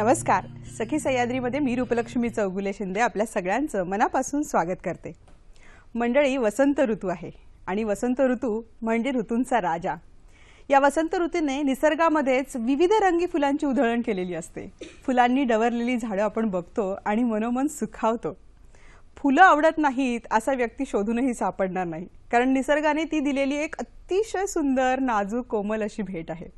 नमस्कार सखी सह्याद्रीमध्ये मी रूपलक्ष्मी चौगुले शिंदे आपल्या सगळ्यांचं मनापासून स्वागत करते मंडळी वसंत ऋतू आहे आणि वसंत ऋतू म्हणजे ऋतूंचा राजा या वसंत ऋतूने निसर्गामध्येच विविध रंगी फुलांची उधळण केलेली असते फुलांनी डवरलेली झाडं आपण बघतो आणि मनोमन सुखावतो फुलं आवडत नाहीत असा व्यक्ती शोधूनही सापडणार नाही कारण निसर्गाने ती दिलेली एक अतिशय सुंदर नाजूक कोमल अशी भेट आहे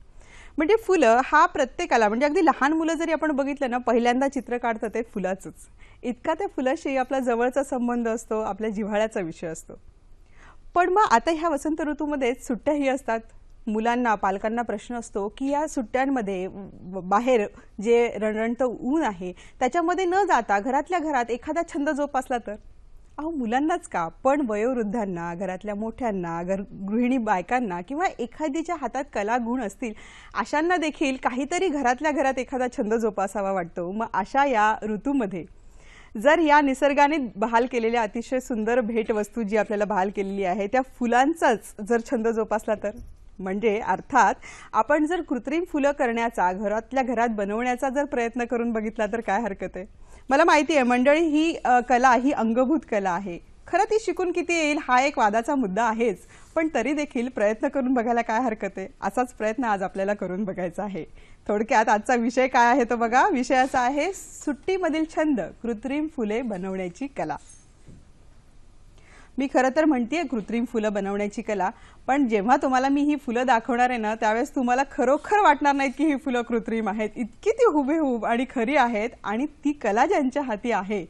म्हणजे फुलं हा प्रत्येकाला म्हणजे अगदी लहान मुलं जरी आपण बघितलं ना पहिल्यांदा चित्र काढतं ते फुलाचंच इतका त्या फुलाशी आपला जवळचा संबंध असतो आपल्या जिव्हाळ्याचा विषय असतो पण मग आता ह्या वसंत ऋतूमध्ये सुट्ट्याही असतात मुलांना पालकांना प्रश्न असतो की या सुट्ट्यांमध्ये बाहेर जे रणरणतं ऊन आहे त्याच्यामध्ये न जाता घरातल्या घरात एखादा छंद जोपासला तर अहो मुलांनाच का पण वयोवृद्धांना घरातल्या मोठ्यांना घर गृहिणी बायकांना किंवा एखादीच्या हातात कला गुण असतील अशांना देखील काहीतरी घरातल्या घरात एखादा छंद जोपासावा वाटतो मग अशा या ऋतूमध्ये जर या निसर्गाने बहाल केलेल्या अतिशय सुंदर भेटवस्तू जी आपल्याला बहाल केलेली आहे त्या फुलांचाच जर छंद जोपासला तर म्हणजे अर्थात आपण जर कृत्रिम फुलं करण्याचा घरातल्या घरात बनवण्याचा जर प्रयत्न करून बघितला तर काय हरकत आहे मला माहिती आहे मंडळी ही कला ही अंगभूत कला आहे खरं ती शिकून किती येईल हा एक वादाचा मुद्दा आहेच पण तरी देखील प्रयत्न करून बघायला काय हरकत आहे असाच प्रयत्न आज आपल्याला करून बघायचा आहे थोडक्यात आजचा विषय काय आहे तो बघा विषयाचा आहे सुट्टीमधील छंद कृत्रिम फुले बनवण्याची कला मी खरं तर म्हणतेय कृत्रिम फुलं बनवण्याची कला पण जेव्हा तुम्हाला मी ही फुलं दाखवणार आहे ना त्यावेळेस तुम्हाला खरोखर वाटणार नाहीत की ही फुलं कृत्रिम आहेत इतकी ती हुबेहूब आणि खरी आहेत आणि ती कला ज्यांच्या हाती आहे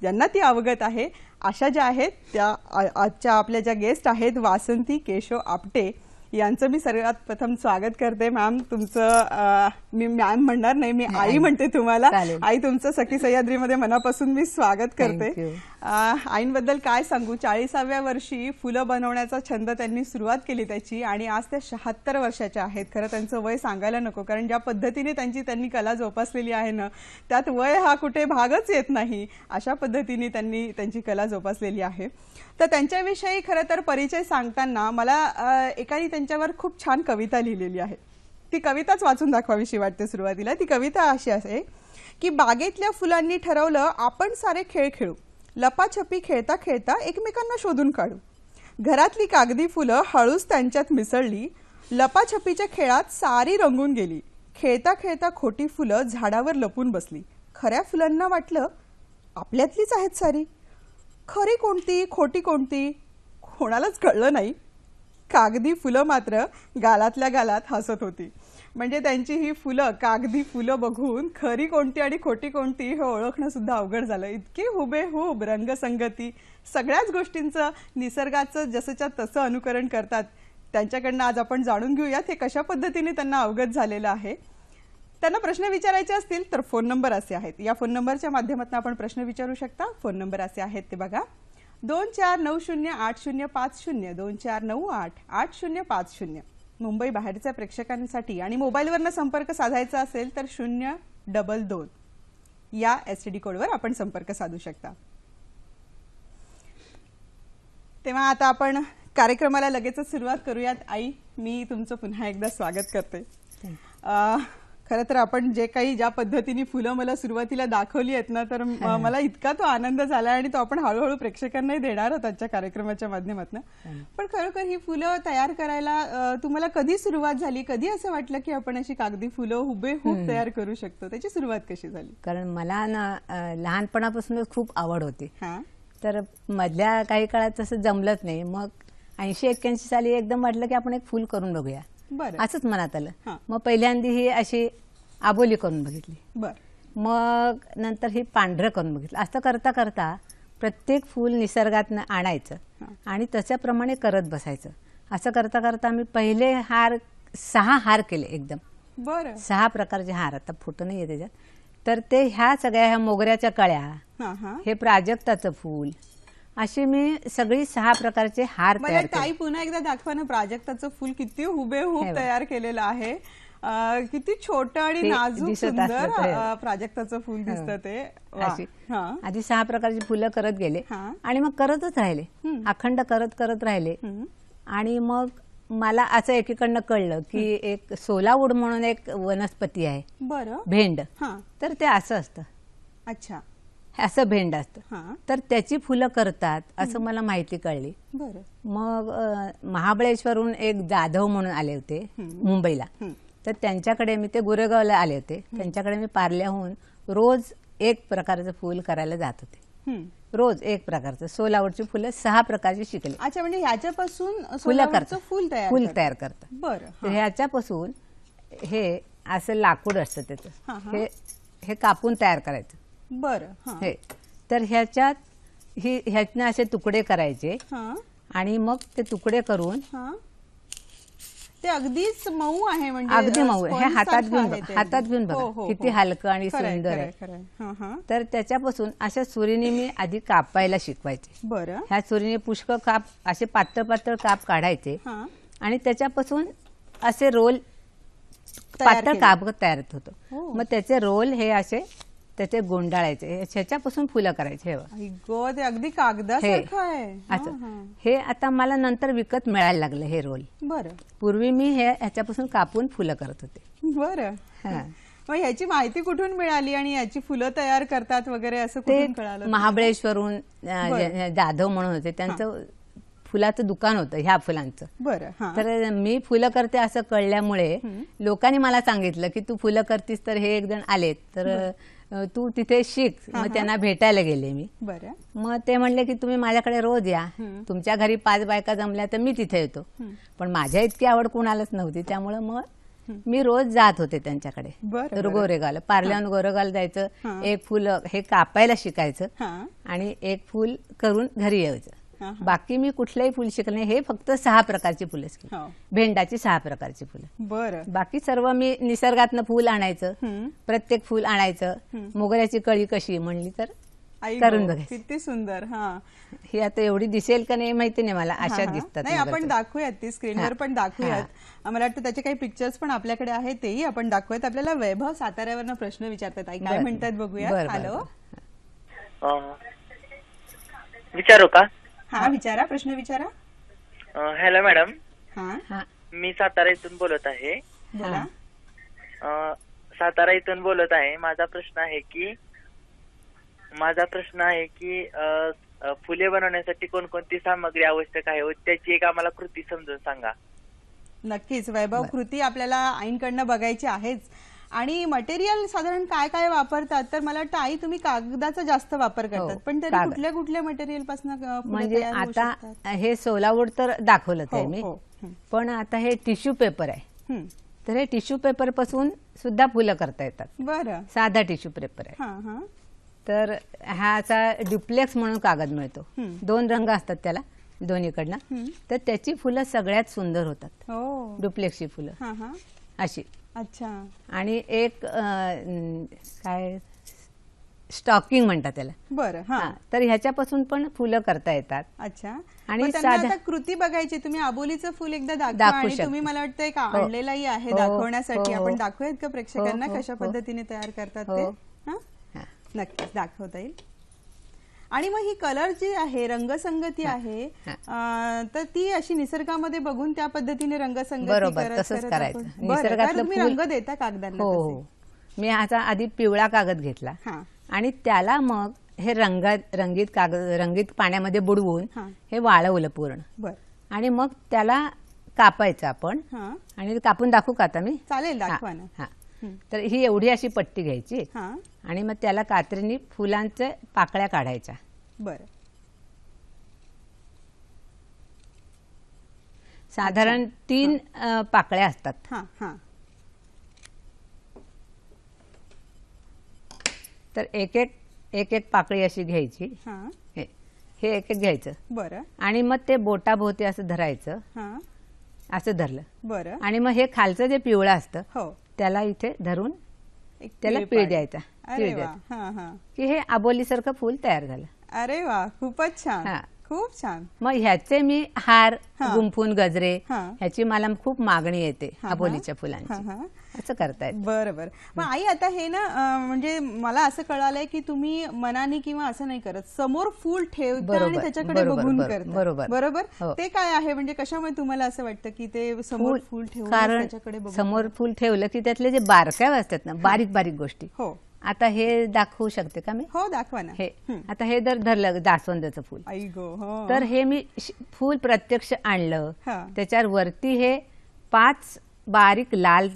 ज्यांना ती अवगत आहे अशा ज्या आहेत त्या आजच्या आपल्या ज्या गेस्ट आहेत वासंती केशव आपटे यांचं मी सर्वात प्रथम स्वागत करते मॅम तुमचं मी मॅम म्हणणार नाही मी आई म्हणते तुम्हाला आई तुमचं सखी सह्याद्रीमध्ये मनापासून मी स्वागत करते आईंबद्दल काय सांगू चाळीसाव्या वर्षी फुलं बनवण्याचा छंद त्यांनी सुरुवात केली त्याची आणि आज त्या शहात्तर वर्षाच्या आहेत खरं त्यांचं वय सांगायला नको कारण ज्या पद्धतीने त्यांची त्यांनी कला जोपासलेली आहे ना त्यात वय हा कुठे भागच येत नाही अशा पद्धतीने त्यांनी त्यांची कला जोपासलेली आहे तर त्यांच्याविषयी खरं तर परिचय सांगताना मला एकाने त्यांच्यावर खूप छान कविता लिहिलेली आहे ती कविताच वाचून दाखवावीशी वाटते सुरुवातीला ती कविता अशी आहे की बागेतल्या फुलांनी ठरवलं आपण सारे खेळ खेळू लपाछपी खेळता खेळता एकमेकांना शोधून काढू घरातली कागदी फुलं हळूच त्यांच्यात मिसळली लपाछपीच्या खेळात सारी रंगून गेली खेळता खेळता खोटी फुलं झाडावर लपून बसली खऱ्या फुलांना वाटलं आपल्यातलीच आहेत सारी खरी कोणती खोटी कोणती कोणालाच कळलं नाही कागदी फुलं मात्र गालातल्या गालात हसत होती म्हणजे त्यांची ही फुलं कागदी फुलं बघून खरी कोणती आणि खोटी कोणती हे ओळखणं सुद्धा अवघड झालं इतकी हुबेहूब रंगसंगती सगळ्याच गोष्टींचं निसर्गाचं जसंच्या तसं अनुकरण करतात त्यांच्याकडनं आज आपण जाणून घेऊयात हे कशा पद्धतीने त्यांना अवगत झालेलं आहे त्यांना प्रश्न विचारायचे असतील तर फोन नंबर असे आहेत या फोन नंबरच्या माध्यमातून आपण प्रश्न विचारू शकता फोन नंबर असे आहेत ते बघा दोन चार नऊ शून्य आठ शून्य पाच शून्य दोन चार नऊ आठ आठ शून्य पाच शून्य मुंबई बाहेरच्या प्रेक्षकांसाठी आणि मोबाईलवरनं संपर्क साधायचा असेल तर शून्य डबल दोन या एसटीडी कोडवर आपण संपर्क साधू शकता तेव्हा आता आपण कार्यक्रमाला लगेचच सुरुवात करूयात आई मी तुमचं पुन्हा एकदा स्वागत करते खरं तर आपण जे काही ज्या पद्धतीने फुलं मला सुरुवातीला दाखवली आहेत ना तर मला इतका तो आनंद झाला आणि तो आपण हळूहळू प्रेक्षकांनाही देणार आहोत आजच्या कार्यक्रमाच्या माध्यमातून पण खरोखर ही फुलं तयार करायला तुम्हाला कधी सुरुवात झाली कधी असं वाटलं की आपण अशी कागदी फुलं हुबेहूब तयार करू शकतो त्याची सुरुवात कशी झाली कारण मला ना लहानपणापासूनच खूप आवड होती तर मधल्या काही काळात तसं जमलंच नाही मग ऐंशी एक्क्याऐंशी साली एकदम वाटलं की आपण एक फुल करून बघूया असंच मनात आलं मग पहिल्यांदा ही अशी आबोली करून बघितली मग नंतर ही पांढरं करून बघितलं असं करता करता प्रत्येक फूल निसर्गात आणायचं आणि तशाप्रमाणे करत बसायचं असं करता करता आम्ही पहिले हार सहा हार केले एकदम बर सहा प्रकारचे हार आता फोटो नाही आहे त्याच्यात तर ते ह्या सगळ्या ह्या मोगऱ्याच्या कळ्या हे प्राजक्ताचं फूल अशी मी सगळी सहा प्रकारचे हार ताई पुन्हा एकदा दाखवा ना प्राजक्ताचं फुल किती हुबेहूब तयार केलेलं आहे किती छोट आणि नाजूक सुंदर प्राजक्ताचं फुल दिसत ते आधी सहा प्रकारची फुलं करत गेले आणि मग करतच राहिले अखंड करत करत राहिले आणि मग मला असं एकीकडनं कळलं की एक सोला सोलावूड म्हणून एक वनस्पती आहे बरं भेंड तर ते असं असतं अच्छा असं भेंड असतं तर त्याची फुलं करतात असं मला माहिती कळली मग महाबळेश्वरहून एक जाधव म्हणून आले होते मुंबईला तर त्यांच्याकडे मी ते गोरेगावला आले होते त्यांच्याकडे मी पार्ल्याहून रोज एक प्रकारचं फुल करायला जात होते रोज एक प्रकारचं सोलावरची फुलं सहा प्रकारची शिकले अच्छा म्हणजे ह्याच्यापासून फुलं फुल तयार फुल तयार करतात बरं ह्याच्यापासून हे असं लाकूड असतं त्याचं हे हे कापून तयार करायचं बर हे तर ह्याच्यात ही ह्यातनं असे तुकडे करायचे आणि मग ते तुकडे करून ते अगदीच मऊ आहे म्हणजे अगदी मऊ आहे हे हातात घेऊन हातात घेऊन बघा हो, हो, किती हो. हलकं आणि सुंदर आहे तर त्याच्यापासून अशा सुरीने मी आधी कापायला शिकवायचे बरं ह्या सुरीने पुष्कळ काप असे पातळ पातळ काप काढायचे आणि त्याच्यापासून असे रोल पातळ काप तयार होतो मग त्याचे रोल हे असे त्याचे गोंडाळायचे ह्याच्यापासून फुलं करायचे हे अगदी कागद हे असं हे आता मला नंतर विकत मिळायला लागलं हे रोल बरं पूर्वी मी हे ह्याच्यापासून कापून फुलं करत होते बरं मग याची माहिती कुठून मिळाली आणि याची फुलं तयार करतात वगैरे असं ते कळालं महाबळेश्वरून जाधव म्हणून होते त्यांचं फुलाचं दुकान होतं ह्या फुलांचं बरं तर मी फुलं करते असं कळल्यामुळे लोकांनी मला सांगितलं की तू फुलं करतीस तर हे एक जण आले तर तू तिथे शिक मग त्यांना भेटायला गेले मी मग ते म्हणले की तुम्ही माझ्याकडे रोज या तुमच्या घरी पाच बायका जमल्या तर मी तिथे येतो पण माझ्या इतकी आवड कुणालाच नव्हती त्यामुळे मग मी रोज जात होते त्यांच्याकडे तर गोरेगाव पार्ल्याहून गोरेगाव जायचं एक फुल हे कापायला शिकायचं आणि एक फुल करून घरी यायचं बाकी मी कुठलेही फुल शिकले नाही हे फक्त सहा प्रकारची फुलं शिकले हो. भेंडाची सहा प्रकारची फुलं बरं बाकी सर्व मी निसर्गातनं फुल आणायचं प्रत्येक फुल आणायचं मोगऱ्याची कळी कशी म्हणली तर करून बघा किती सुंदर हा ही आता एवढी दिसेल का नाही माहिती नाही मला अशा दिसतात नाही आपण दाखवूयात ती स्क्रीनवर पण दाखवूयात मला वाटतं त्याचे काही पिक्चर्स पण आपल्याकडे आहेत तेही आपण दाखवूयात आपल्याला वैभव साताऱ्यावरनं प्रश्न विचारतात काय म्हणतात बघूया हॅलो विचारू का हा विचारा प्रश्न विचारा हॅलो मॅडम मी सातारा इथून बोलत आहे सातारा इथून बोलत आहे माझा प्रश्न आहे की माझा प्रश्न आहे की फुले बनवण्यासाठी कोणकोणती सामग्री आवश्यक आहे व त्याची एक आम्हाला कृती समजून सांगा नक्कीच वैभव कृती आपल्याला आईंकडनं बघायची आहेच आणि मटेरियल साधारण काय काय वापरतात तर मला वाटतं आई तुम्ही कागदाचा जास्त वापर हो, करतात पण तरी कुठल्या कुठल्या मटेरियल पासून म्हणजे आता हे सोलावूड तर दाखवलं आहे हो, मी हो, पण आता हे टिश्यू पेपर आहे तर हे टिश्यू पेपर पासून सुद्धा फुलं करता येतात बरं साधा टिश्यू पेपर आहे तर ह्याचा ड्युप्लेक्स म्हणून कागद मिळतो दोन रंग असतात त्याला दोन्हीकडनं तर त्याची फुलं सगळ्यात सुंदर होतात डुप्लेक्सची फुलं अशी अच्छा आणि एक काय स्टॉकिंग म्हणतात त्याला बरं हा तर ह्याच्यापासून पण फुलं करता येतात अच्छा आणि आता कृती बघायची तुम्ही आबोलीचं फुल एकदा दाखवा दाखवू तुम्ही मला वाटतं एक हो. आणलेलाही आहे हो, दाखवण्यासाठी हो, आपण दाखवूयात का प्रेक्षकांना कशा पद्धतीने तयार करतात ते नक्कीच दाखवता येईल आणि मग ही कलर जी आहे रंगसंगती आहे तर ती अशी निसर्गामध्ये बघून त्या पद्धतीने रंगसंगती करत करायचं रंग देता कागदांना हो मी आता आधी पिवळा कागद घेतला आणि त्याला मग हे रंग रंगीत कागद रंगीत पाण्यामध्ये बुडवून हे वाळवलं पूर्ण आणि मग त्याला कापायचं आपण आणि कापून दाखवू का आता मी चालेल दाखवा हा तर ही एवढी अशी पट्टी घ्यायची आणि मग त्याला कात्रीने फुलांच्या पाकळ्या काढायच्या बर साधारण तीन पाकळ्या असतात तर एक एक एक एक पाकळी अशी घ्यायची हे एक एक घ्यायचं बरं आणि मग ते बोटाभोवती असं धरायचं असं धरलं बरं आणि मग हे खालचं जे पिवळं असतं हो त्याला इथे धरून त्याला पिळ द्यायचा पिळ द्यायचा की हे आबोलीसारखं फूल तयार झालं अरे वा खूपच छान खूप छान मग ह्याचे मी हार गुंफून गजरे ह्याची मला खूप मागणी येते आबोलीच्या फुलांची असं करतायत बरं बरं मग आई आता हे ना म्हणजे मला असं कळालंय की तुम्ही मनाने किंवा असं नाही करत समोर फुल ठेवून आणि त्याच्याकडे बघून करत बरोबर बरोबर हो. ते काय आहे म्हणजे कशामुळे तुम्हाला असं वाटतं की ते समोर फुल ठेवून त्याच्याकडे समोर फुल ठेवलं की त्यातले जे बारक्या असतात ना बारीक बारीक गोष्टी हो आता हे दाखवू शकते का मी हो दाखवा ना हे आता हे जर धरलं जास्वंदाचं फुल हो। तर हे मी फुल प्रत्यक्ष आणलं त्याच्यावर वरती हे पाच बारीक लाल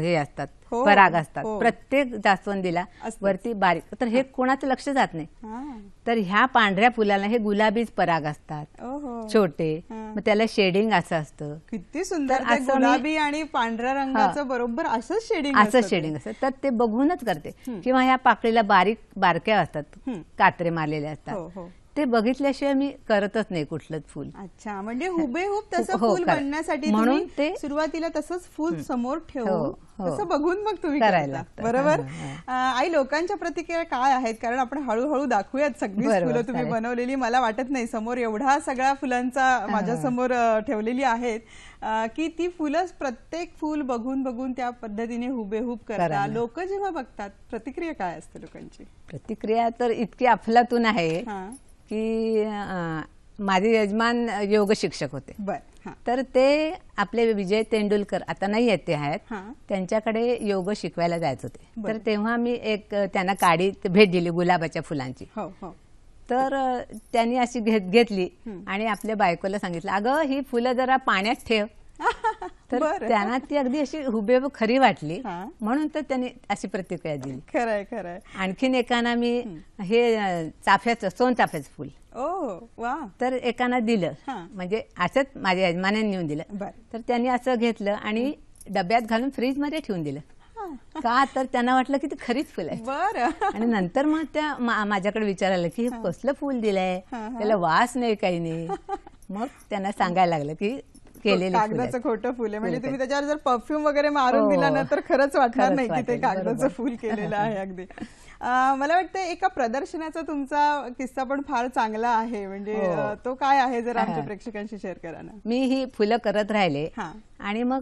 हे असतात हो, पराग असतात हो. प्रत्येक जास्वंदीला वरती बारीक तर हे कोणाचं लक्ष जात नाही तर ह्या पांढऱ्या फुलाला हे गुलाबीच पराग असतात छोटे मग त्याला शेडिंग असं असतं किती सुंदर गुलाबी आणि पांढऱ्या रंगाचं बरोबर असं शेडिंग असं शेडिंग असतं तर ते बघूनच करते किंवा ह्या पाकळीला बारीक बारक्या असतात कात्रे मारलेले असतात हो, ते बघितल्याशिवाय मी करतच नाही कुठलंच फुल अच्छा म्हणजे हुबेहूब तसं फूल हो, फुल बनण्यासाठी म्हणून ते- सुरुवातीला तसंच फुल समोर हो, ठेवून हो. तसं बघून मग तुम्ही करायला बरोबर आई लोकांच्या प्रतिक्रिया काय आहेत कारण आपण हळूहळू दाखवूयात सगळी फुलं तुम्ही बनवलेली मला वाटत नाही समोर एवढा सगळ्या फुलांचा माझ्या समोर ठेवलेली आहेत की ती फुलं प्रत्येक फुल बघून बघून त्या पद्धतीने हुबेहूब करतात लोक जेव्हा बघतात प्रतिक्रिया काय असते लोकांची प्रतिक्रिया तर इतकी अफलातून आहे हा की माझे यजमान योग शिक्षक होते तर ते आपले विजय तेंडुलकर आता नाही येते आहेत त्यांच्याकडे योग शिकवायला जायचं होते तर तेव्हा मी एक त्यांना काडी भेट दिली गुलाबाच्या फुलांची हो, हो. तर त्यांनी अशी घेत घेतली आणि आपल्या बायकोला सांगितलं अगं ही फुलं जरा पाण्यात ठेव तर त्यांना ती अगदी अशी हुबेहूब खरी वाटली म्हणून तर त्यांनी अशी प्रतिक्रिया दिली खरंय खरंय आणखीन एकाना मी हे चाफ्याचं सोन चाफ्याचं फुल ओ वा तर एकाना दिलं म्हणजे असंच माझ्या यजमान्यांनी नेऊन दिलं तर त्यांनी असं घेतलं आणि डब्यात घालून फ्रीज मध्ये ठेवून दिलं का तर त्यांना वाटलं की ते खरीच फुल आहे बर आणि नंतर मग त्या माझ्याकडे विचारायला की कसलं फूल दिलंय त्याला वास नाही काही नाही मग त्यांना सांगायला लागलं की कागदाचं खोटं फुल आहे म्हणजे तुम्ही त्याच्यावर जर परफ्यूम वगैरे मारून हो, हो. दिला ना तर खरंच वाटणार नाही की ते कागदाचं फुल केलेलं आहे अगदी मला वाटतं एका प्रदर्शनाचा तुमचा किस्सा पण फार चांगला आहे म्हणजे हो. तो काय आहे जर आमच्या प्रेक्षकांशी शेअर करा ना मी ही फुलं करत राहिले आणि मग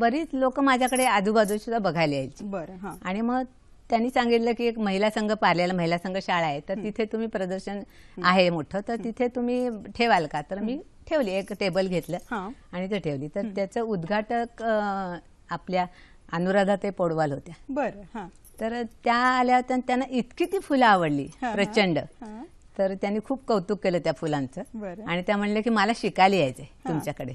बरीच लोक माझ्याकडे आजूबाजू सुद्धा बघायला यायची बरं आणि मग त्यांनी सांगितलं की एक महिला संघ पार्ल्याला महिला संघ शाळा आहे तर तिथे तुम्ही प्रदर्शन आहे मोठं तर तिथे तुम्ही ठेवाल का तर मी ठेवली एक टेबल घेतलं आणि ते ठेवली तर त्याचं उद्घाटक आपल्या अनुराधा ते पोडवाल होत्या बरं तर त्या आल्या होत्या त्यांना इतकी ती फुलं आवडली प्रचंड तर त्यांनी खूप कौतुक केलं त्या फुलांचं आणि त्या म्हणलं की मला शिकायला यायचंय तुमच्याकडे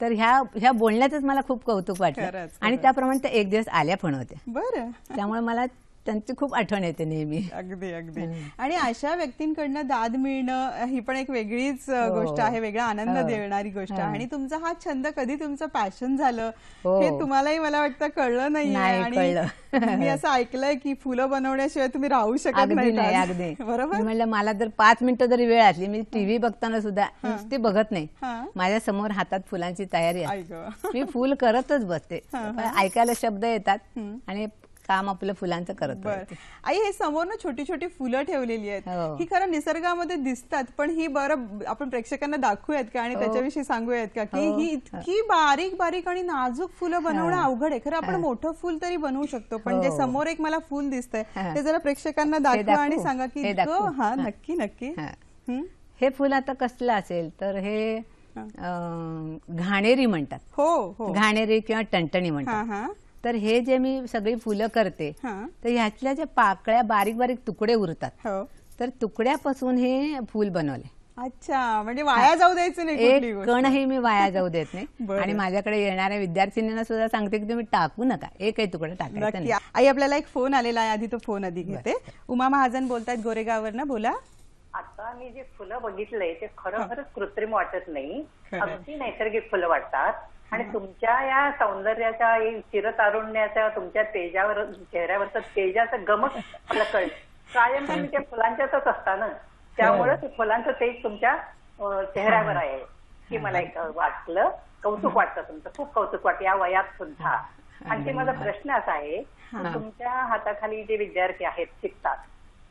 तर ह्या ह्या बोलण्याच मला खूप कौतुक वाटलं आणि त्याप्रमाणे त्या एक दिवस आल्या पण होत्या बरं त्यामुळे मला त्यांची खूप आठवण येते नेहमी अगदी अगदी आणि अशा व्यक्तींकडनं दाद मिळणं ही पण एक वेगळीच हो. गोष्ट आहे वेगळा आनंद हो. देणारी गोष्ट आणि तुमचा हा छंद कधी तुमचं पॅशन झालं हो. हे तुम्हालाही मला वाटतं कळलं नाही आणि मी असं ऐकलंय की फुलं बनवण्याशिवाय तुम्ही राहू शकत नाही अगदी बरोबर म्हणलं मला जर पाच मिनिटं जरी वेळ असली मी टीव्ही बघताना सुद्धा ते बघत नाही माझ्या समोर हातात फुलांची तयारी आहे मी फुल करतच बसते ऐकायला शब्द येतात आणि काम आपलं फुलांचं करत आई हे समोर ना छोटी छोटी फुलं ठेवलेली आहेत हो. ही खरं निसर्गामध्ये दिसतात पण ही बरं आपण प्रेक्षकांना दाखवूयात का आणि हो. त्याच्याविषयी सांगूयात का की हो. ही इतकी बारीक बारीक आणि नाजूक फुलं बनवणं अवघड आहे खरं आपण मोठं फुल तरी बनवू शकतो पण जे समोर एक मला फुल दिसतंय ते जरा प्रेक्षकांना दाखवा आणि सांगा की हा नक्की नक्की हे फुल आता कसलं असेल तर हे घाणेरी म्हणतात हो घाणेरी किंवा टणटणी म्हणतात तर हे जे मी सगळी फुलं करते तर ह्यातल्या ज्या पाकळ्या बारीक बारीक तुकडे उरतात हो. तर तुकड्यापासून हे फूल बनवले अच्छा म्हणजे वाया जाऊ द्यायचं नाही एक कणही मी वाया जाऊ देत नाही आणि माझ्याकडे येणाऱ्या विद्यार्थिनींना सुद्धा सांगते की तुम्ही टाकू नका एकही तुकडा टाकायचा आई आपल्याला एक फोन आलेला आहे आधी तो फोन आधी घेते उमा महाजन बोलतायत गोरेगाववर ना बोला आता मी जे फुलं बघितले ते खरोखरच कृत्रिम वाटत नाही अगदी नैसर्गिक फुलं वाटतात आणि तुमच्या या सौंदर्याच्या चिरतारुण्याच्या तुमच्या तेजावर चेहऱ्यावरच तेजाचं गमक आपलं कायम तुम्ही फुलांच्याच असता ना त्यामुळे हो. फुलांचं तेज तुमच्या चेहऱ्यावर हो. आहे की हो. मला एक वाटलं कौतुक वाटतं तुमचं खूप कौतुक वाटत या वयात सुद्धा आणखी माझा प्रश्न असा आहे तुमच्या हाताखाली जे विद्यार्थी आहेत शिकतात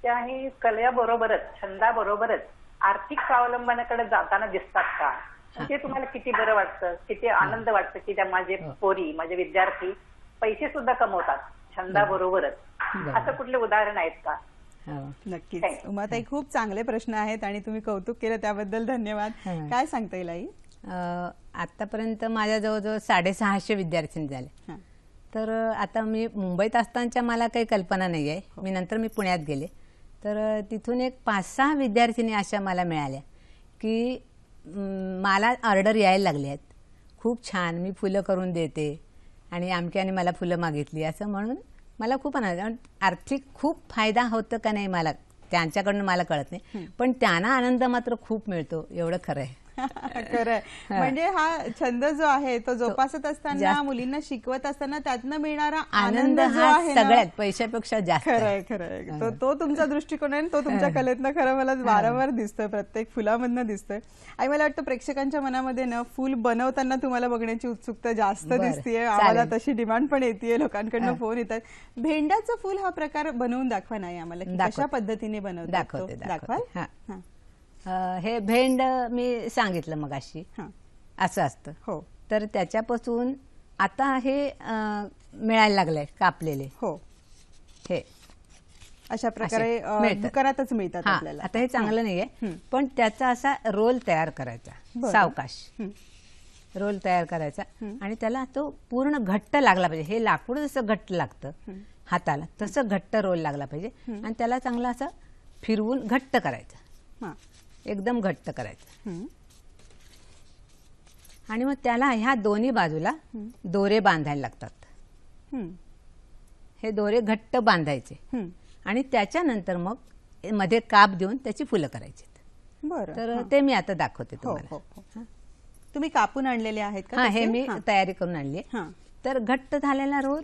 त्या हे कलेबरोबरच छंदाबरोबरच आर्थिक स्वावलंबनाकडे जाताना दिसतात का ते तुम्हाला किती बरं वाटतं किती आनंद वाटतं की त्या माझे पोरी माझे विद्यार्थी पैसे सुद्धा कमवतात छंदाबरोबरच असं कुठले उदाहरण आहेत का नक्कीच उमाताई खूप चांगले प्रश्न आहेत आणि तुम्ही कौतुक केलं त्याबद्दल धन्यवाद काय सांगता येईल आई आतापर्यंत माझ्या जवळजवळ साडेसहाशे विद्यार्थी झाले तर आता मी मुंबईत असतानाच्या मला काही कल्पना नाही आहे हो. मी नंतर मी पुण्यात गेले तर तिथून एक पाच सहा विद्यार्थिनी अशा मला मिळाल्या की मला ऑर्डर यायला लागल्या आहेत खूप छान मी फुलं करून देते आणि अमक्याने मला फुलं मागितली असं म्हणून मला खूप आनंद आर्थिक खूप फायदा होतं का नाही मला त्यांच्याकडनं मला कळत नाही पण त्यांना आनंद मात्र खूप मिळतो एवढं खरं आहे खरंय म्हणजे हा छंद जो आहे तो जोपासत असताना मुलींना शिकवत असताना त्यातनं मिळणारा आनंद जो आहे सगळ्यात पैशापेक्षा जास्त खरंय खरंय तो तुमचा दृष्टिकोन आहे तो तुमच्या कलेतनं खरं मला वारंवार दिसतोय प्रत्येक फुलामधनं दिसतंय आणि मला वाटतं प्रेक्षकांच्या मनामध्ये ना फुल बनवताना तुम्हाला बघण्याची उत्सुकता जास्त दिसतीये आम्हाला तशी डिमांड पण येते लोकांकडनं फोन येतात भेंड्याचं फुल हा प्रकार बनवून दाखवा नाही आम्हाला कशा पद्धतीने बनवतो दाखवाल हे भेंड मी सांगितलं मग अशी असं असतं हो तर त्याच्यापासून आता हे मिळायला लागलंय कापलेले हो हे अशा प्रकारे दुकानातच मिळतात आपल्याला आता हे चांगलं हो. नाहीये पण त्याचा असा रोल तयार करायचा सावकाश रोल तयार करायचा आणि त्याला तो पूर्ण घट्ट लागला पाहिजे हे लाकूड जसं घट्ट लागतं हाताला तसं घट्ट रोल लागला पाहिजे आणि त्याला चांगला असं फिरवून घट्ट करायचा एकदम घट्ट करायचं आणि मग त्याला ह्या दोन्ही बाजूला दोरे बांधायला लागतात हे दोरे घट्ट बांधायचे आणि त्याच्यानंतर मग मध्ये काप देऊन त्याची फुलं करायची बरं तर ते मी आता दाखवते हो, तुम्हाला हो, हो. तुम्ही कापून आणलेले आहेत का हे मी तयारी करून आणली तर घट्ट झालेला रोल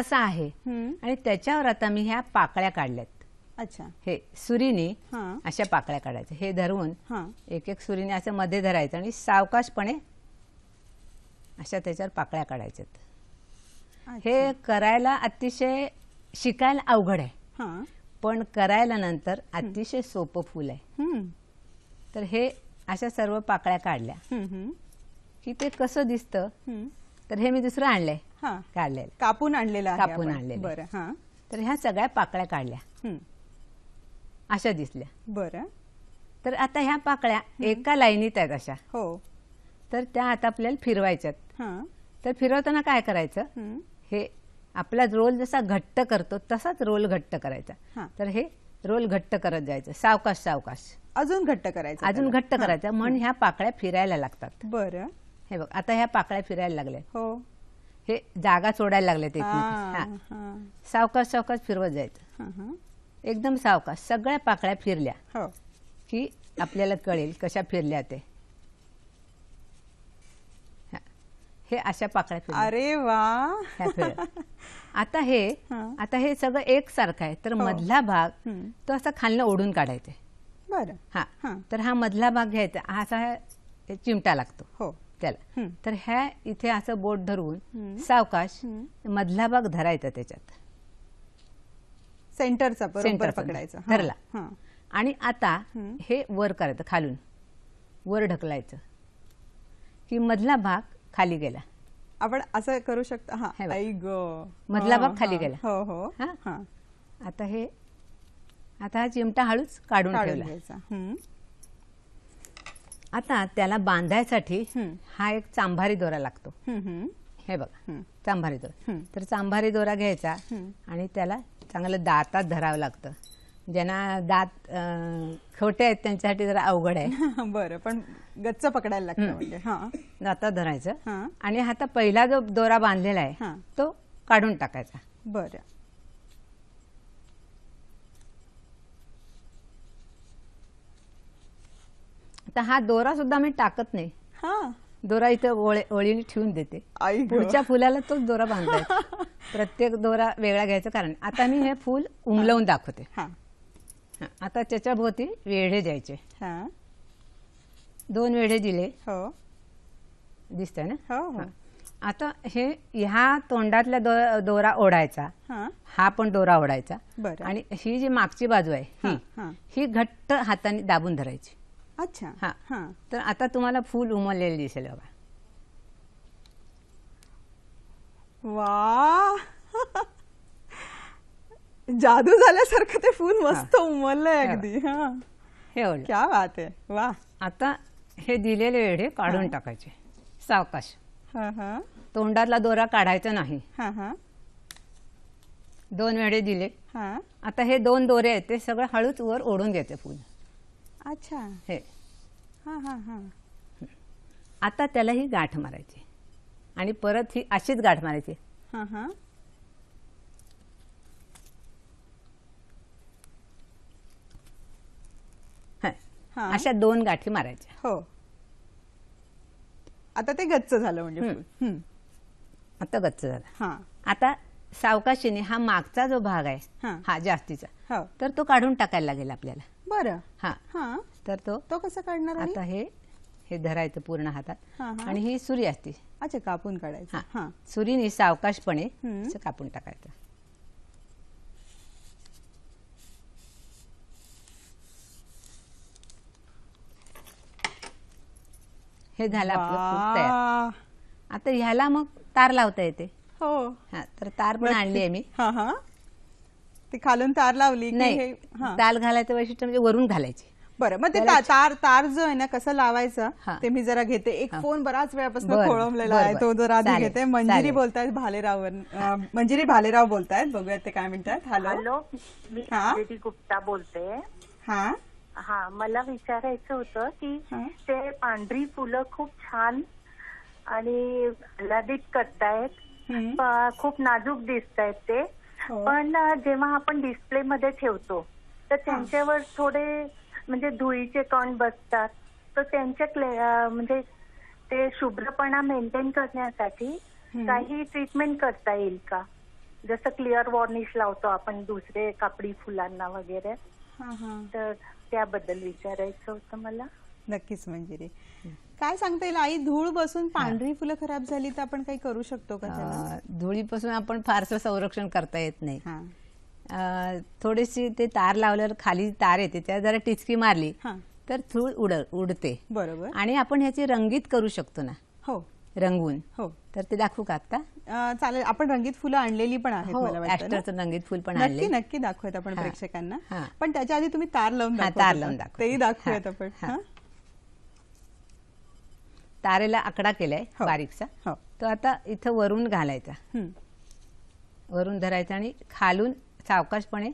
असा आहे आणि त्याच्यावर आता मी ह्या पाकळ्या काढल्यात अच्छा हे सुरीने अशा पाकळ्या काढायच्या हे धरून एक एक सुरीने असं मध्ये धरायचं आणि सावकाशपणे अशा त्याच्यावर पाकळ्या काढायच्यात हे करायला अतिशय शिकायला अवघड आहे पण करायला नंतर अतिशय सोपं फुल आहे तर हे अशा सर्व पाकळ्या काढल्या कि की ते कसं दिसतं तर हे मी दुसरं आणलंय काढले कापून आणलेलं कापून आणले आणलेलं. बरं तर ह्या सगळ्या पाकळ्या काढल्या अशा दिसल्या बरं तर आता ह्या पाकळ्या एका लाईनीत आहेत अशा हो तर त्या आता आपल्याला फिरवायच्यात तर फिरवताना काय करायचं हे आपला रोल जसा घट्ट करतो तसाच रोल घट्ट करायचा तर हे रोल घट्ट करत जायचं सावकाश सावकाश अजून घट्ट करायचं अजून घट्ट करायचं म्हणून ह्या पाकळ्या फिरायला लागतात बरं हे बघ आता ह्या पाकळ्या फिरायला लागल्या हो हे जागा सोडायला लागल्या तिथे सावकाश सावकाश फिरवत जायचं एकदम सावकाश सगळ्या पाकळ्या फिरल्या हो. की आपल्याला कळेल कशा फिरल्या ते हे अशा पाकळ्या अरे वा आता हे आता हे सगळं एक सारखं आहे तर हो. मधला भाग तो असा खालनं ओढून काढायचा बरं हा तर हा मधला भाग घ्यायचा असा चिमटा लागतो हो त्याला तर ह्या इथे असं बोट धरून सावकाश मधला भाग धरायचा त्याच्यात सेंटरचा सेंटर पकडायचं धरला. आणि आता हे वर करायचं खालून वर ढकलायचं की मधला भाग खाली गेला आपण असं करू शकतो मधला भाग खाली गेला. हो हो आता हे आता हा चिमटा हळूच काढून ठेवला आता त्याला बांधायसाठी हा एक चांभारी दोरा लागतो हे बघ चांभारी दोरा तर चांभारी दोरा घ्यायचा आणि त्याला चांगलं दातात धरावं लागतं ज्यांना दात खोटे आहेत त्यांच्यासाठी जरा अवघड आहे बरं पण गच्च पकडायला लागतं म्हणजे दातात धरायचं आणि आता पहिला जो दोरा बांधलेला आहे तो काढून टाकायचा बरं आता हा दोरा सुद्धा मी टाकत नाही हा दोरा इथं ओळीने ठेवून देते पुढच्या फुलाला तोच दोरा बांधला प्रत्येक दोरा वेगळा घ्यायचं कारण आता मी हे फुल उमलवून दाखवते आता त्याच्या भोवती वेढे द्यायचे दोन वेढे दिले हो दिसत ना हो, हो. आता हे ह्या तोंडातल्या दोरा ओढायचा हा पण दोरा ओढायचा आणि ही जी मागची बाजू आहे ही घट्ट हाताने दाबून धरायची अच्छा हा हा तर आता तुम्हाला फुल उमललेलं दिसेल बघा वा जादू झाल्यासारखं ते फुल मस्त उमललंय अगदी हे क्या बात आहे वा आता हे दिलेले वेढे काढून टाकायचे सावकाश तोंडातला दोरा काढायचा नाही दोन वेळे दिले आता हे दोन दोरे आहेत ते सगळं हळूच वर ओढून देते फुल अच्छा हे हा हा हा आता त्याला ही गाठ मारायची आणि परत ही अशीच गाठ मारायची अशा दोन गाठी मारायच्या हो आता ते गच्च झालं म्हणजे आता गच्च झालं आता सावकाशीने हा मागचा जो भाग आहे हा. जास्तीचा हो. तर तो काढून टाकायला लागेल आपल्याला बरं हा हा तर तो तो कसा काढणार आता हे हे धरायचं पूर्ण हातात आणि ही सुरी असते अच्छा कापून काढायचं हा सुरीने सावकाशपणे कापून टाकायचं हे झालं आपलं आता ह्याला मग तार लावता येते हो हा तर तार पण आणली आहे मी हा हा ती खालून तार लावली नाही घालायचं वैशिष्ट्य म्हणजे वरून घालायची बरं मग ते तार तार जो आहे ना कसं लावायचं ते मी जरा घेते एक फोन बराच वेळापासून खोळंबलेला आहे तो जरा आधी घेते मंजिरी बोलतायत भालेराव मंजिरी भालेराव बोलतायत बघूयात ते काय म्हणतात हॅलो मी गुप्ता बोलते हा हा मला विचारायचं होतं की ते पांढरी फुलं खूप छान आणि आल्हादित करतायत खूप नाजूक आहेत ते हो. पण जेव्हा आपण डिस्प्ले मध्ये ठेवतो तर त्यांच्यावर थोडे म्हणजे धुळीचे कण बसतात तर त्यांच्या म्हणजे ते शुभ्रपणा मेंटेन करण्यासाठी काही ट्रीटमेंट करता येईल का जसं क्लिअर वॉर्निश लावतो आपण दुसरे कापडी फुलांना वगैरे तर त्याबद्दल विचारायचं होतं मला नक्कीच मंजिरी काय सांगता येईल आई धूळ बसून पांढरी फुलं खराब झाली तर आपण काही करू शकतो का धुळीपासून आपण फारसं संरक्षण करता येत नाही थोडीशी ते तार लावल्यावर खाली तार येते त्या जरा टिचकी मारली तर धूळ उड उडते बरोबर आणि आपण ह्याची रंगीत करू शकतो ना हो रंगवून हो तर ते दाखवू का आता चालेल आपण रंगीत फुलं आणलेली पण आहेत हो, मला रंगीत फुल पण नक्की नक्की दाखवत आपण प्रेक्षकांना पण त्याच्या आधी तुम्ही तार लावून तार लावून दाखवूयात आपण तारेला आकडा केलाय हो. बारीकचा हो. तो आता इथं वरून घालायचा वरून धरायचा आणि खालून सावकाशपणे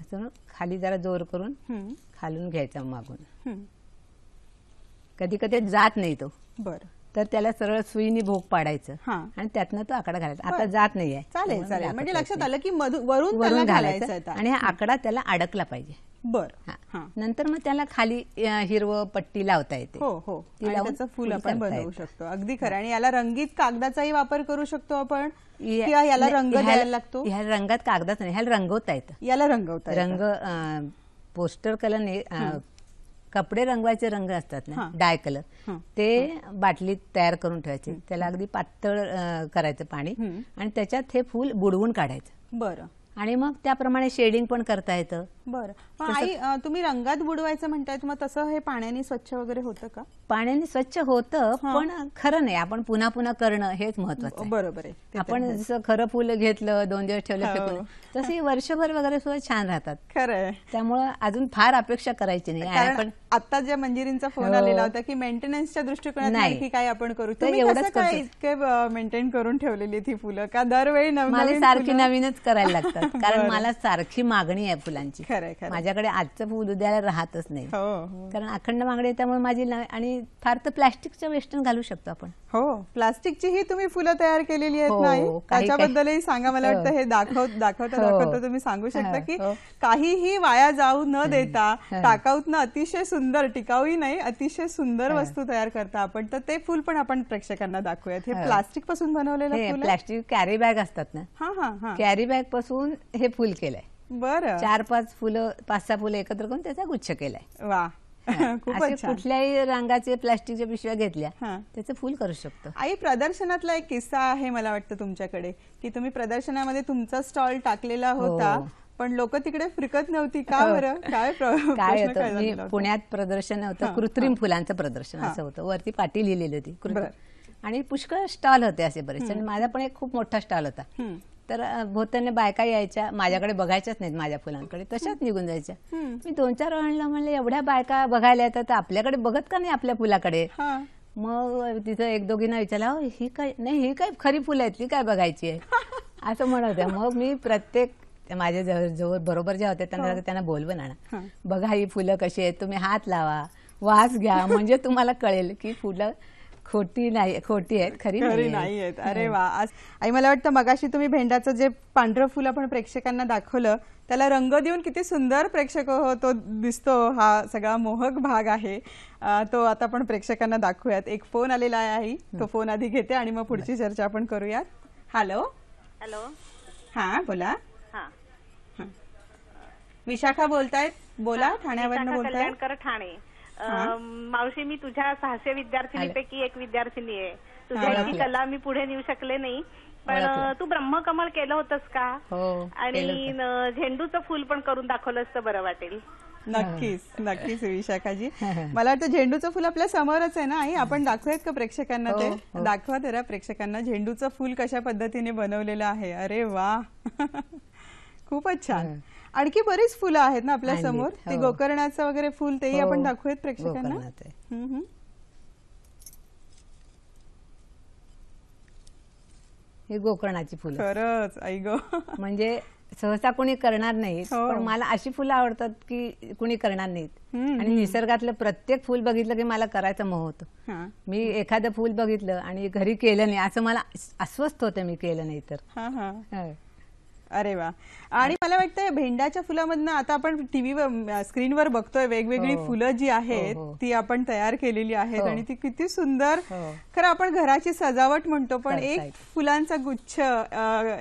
असं खाली जरा जोर करून खालून घ्यायचा मागून कधी कधी जात नाही तो बर तर त्याला सरळ सुईने भोग पाडायचं आणि त्यातनं तो आकडा घालायचा आता जात नाहीये आहे चालेल म्हणजे लक्षात आलं की वरून वरून घालायचं आणि हा आकडा त्याला अडकला पाहिजे बर नंतर मग त्याला खाली हिरवं पट्टी लावता येते हो हो फुल आपण बनवू शकतो अगदी खरं आणि याला रंगीत कागदाचाही वापर करू शकतो आपण याला रंग द्यायला लागतो ह्या रंगात कागदाच नाही ह्याला रंगवता येतं याला रंगवता रंग पोस्टर कलर कपडे रंगवायचे रंग असतात ना डाय कलर ते बाटलीत तयार करून ठेवायचे त्याला अगदी पातळ करायचं पाणी आणि त्याच्यात हे फूल बुडवून काढायचं बरं आणि मग त्याप्रमाणे शेडिंग पण करता येतं बरं आई तुम्ही रंगात बुडवायचं म्हणताय मग तसं हे पाण्याने स्वच्छ वगैरे होतं का पाण्याने स्वच्छ होतं पण खरं नाही आपण पुन्हा पुन्हा करणं हेच महत्वाचं बरोबर आहे आपण जसं खरं फुलं घेतलं दोन दिवस ठेवलं हो. तसे वर्षभर वगैरे सुद्धा छान राहतात खरं त्यामुळे अजून फार अपेक्षा करायची नाही आपण आता ज्या मंजिरींचा फोन हो. आलेला होता की मेंटेनन्सच्या दृष्टिकोनात काय आपण करू एवढंच काय इतके मेंटेन करून ठेवलेली ती फुलं का दरवेळी सारखी नवीनच करायला लागतात कारण मला सारखी मागणी आहे फुलांची माझ्याकडे आजचं फुल उद्याला राहतच नाही हो, हो. कारण अखंड मागणी त्यामुळे माझी आणि फार तर प्लास्टिकच्या वेस्टर्न घालू शकतो आपण हो प्लास्टिकची ही तुम्ही फुलं तयार केलेली आहेत हो, नाही त्याच्याबद्दलही सांगा मला वाटतं हे दाखव दाखवता दाखवता तुम्ही सांगू शकता की काहीही वाया जाऊ न देता टाकाऊतनं अतिशय सुंदर टिकाऊही नाही अतिशय सुंदर वस्तू तयार करता आपण तर ते फुल पण आपण प्रेक्षकांना दाखवूयात हे प्लास्टिक पासून बनवलेलं प्लास्टिक कॅरी बॅग असतात ना कॅरी बॅग पासून हे फुल केलंय बरं चार पाच फुलं पाच सहा फुलं एकत्र करून त्याचा गुच्छ केलाय वा कुठल्याही रंगाचे प्लास्टिकच्या पिशव्या घेतल्या त्याचं फुल करू शकतो आई प्रदर्शनातला एक किस्सा आहे मला वाटतं तुमच्याकडे की तुम्ही प्रदर्शनामध्ये तुमचा स्टॉल टाकलेला हो. होता पण लोक तिकडे फिरकत नव्हती का हो. बरं काय काय होतं पुण्यात प्रदर्शन होतं कृत्रिम फुलांचं प्रदर्शन असं होतं वरती पाटी लिहिलेली होती आणि पुष्कळ स्टॉल होते असे बरेच आणि माझा पण एक खूप मोठा स्टॉल होता तर भोवताने बायका यायच्या माझ्याकडे बघायच्याच नाहीत माझ्या फुलांकडे तशाच निघून जायच्या मी दोन चार आणलं म्हणलं एवढ्या बायका बघायला येतात आपल्याकडे बघत का नाही आपल्या फुलाकडे मग तिथं एक दोघीना विचारला हो ही काय नाही ही काय खरी फुलं आहेत ती काय बघायची आहे असं म्हणत होत्या मग मी प्रत्येक माझ्या जवळ जवळ बरोबर जे होते त्यांना हो. त्यांना बोलवून आणा बघा ही फुलं कशी आहेत तुम्ही हात लावा वास घ्या म्हणजे तुम्हाला कळेल की फुलं खोटी नाही खोटी आहेत खरी खरी नाही आहेत अरे वा आई मला वाटतं मगाशी तुम्ही भेंडाचं जे पांढरं फुल आपण प्रेक्षकांना दाखवलं त्याला रंग देऊन किती सुंदर प्रेक्षक हो तो दिसतो हा सगळा मोहक भाग आहे तो आता आपण प्रेक्षकांना दाखवूयात एक फोन आलेला आहे तो फोन आधी घेते आणि मग पुढची चर्चा आपण करूयात हॅलो हॅलो हा बोला विशाखा बोलतायत बोला ठाण्यावर बोलताय ठाणे मावशी मी तुझ्या सहाशे विद्यार्थिनीपैकी एक विद्यार्थिनी आहे तुझ्या कला मी पुढे नेऊ शकले नाही पण तू ब्रह्मकमल केलं होतंस का हो, आणि झेंडूचं फुल पण करून दाखवलं असतं बरं वाटेल नक्कीच नक्कीच विशाखाजी मला वाटतं झेंडूचं फुल आपल्या समोरच आहे ना आई आपण दाखवूयात का प्रेक्षकांना हो, ते हो. दाखवा जरा प्रेक्षकांना झेंडूचं फुल कशा पद्धतीने बनवलेलं आहे अरे वा खूपच छान आणखी बरीच फुलं आहेत ना आपल्या समोर ते हो. गोकर्णाचं वगैरे फुल तेही आपण हो. दाखवूयात प्रेक्षकांना हे गोकर्णाची फुल खरंच आई ग म्हणजे सहसा कोणी करणार नाही हो. पण मला अशी फुलं आवडतात की कुणी करणार नाहीत आणि निसर्गातलं प्रत्येक फुल बघितलं की मला करायचं मोह होत मी एखादं फुल बघितलं आणि घरी केलं नाही असं मला अस्वस्थ होतं मी केलं नाही तर अरे वा आणि मला वाटतं भेंड्याच्या फुलामधनं आता आपण टीव्हीवर स्क्रीनवर बघतोय वेगवेगळी हो. फुलं जी हो, आहेत हो. ती आपण तयार केलेली आहेत आणि ती किती सुंदर खरं आपण घराची सजावट म्हणतो पण एक फुलांचा गुच्छ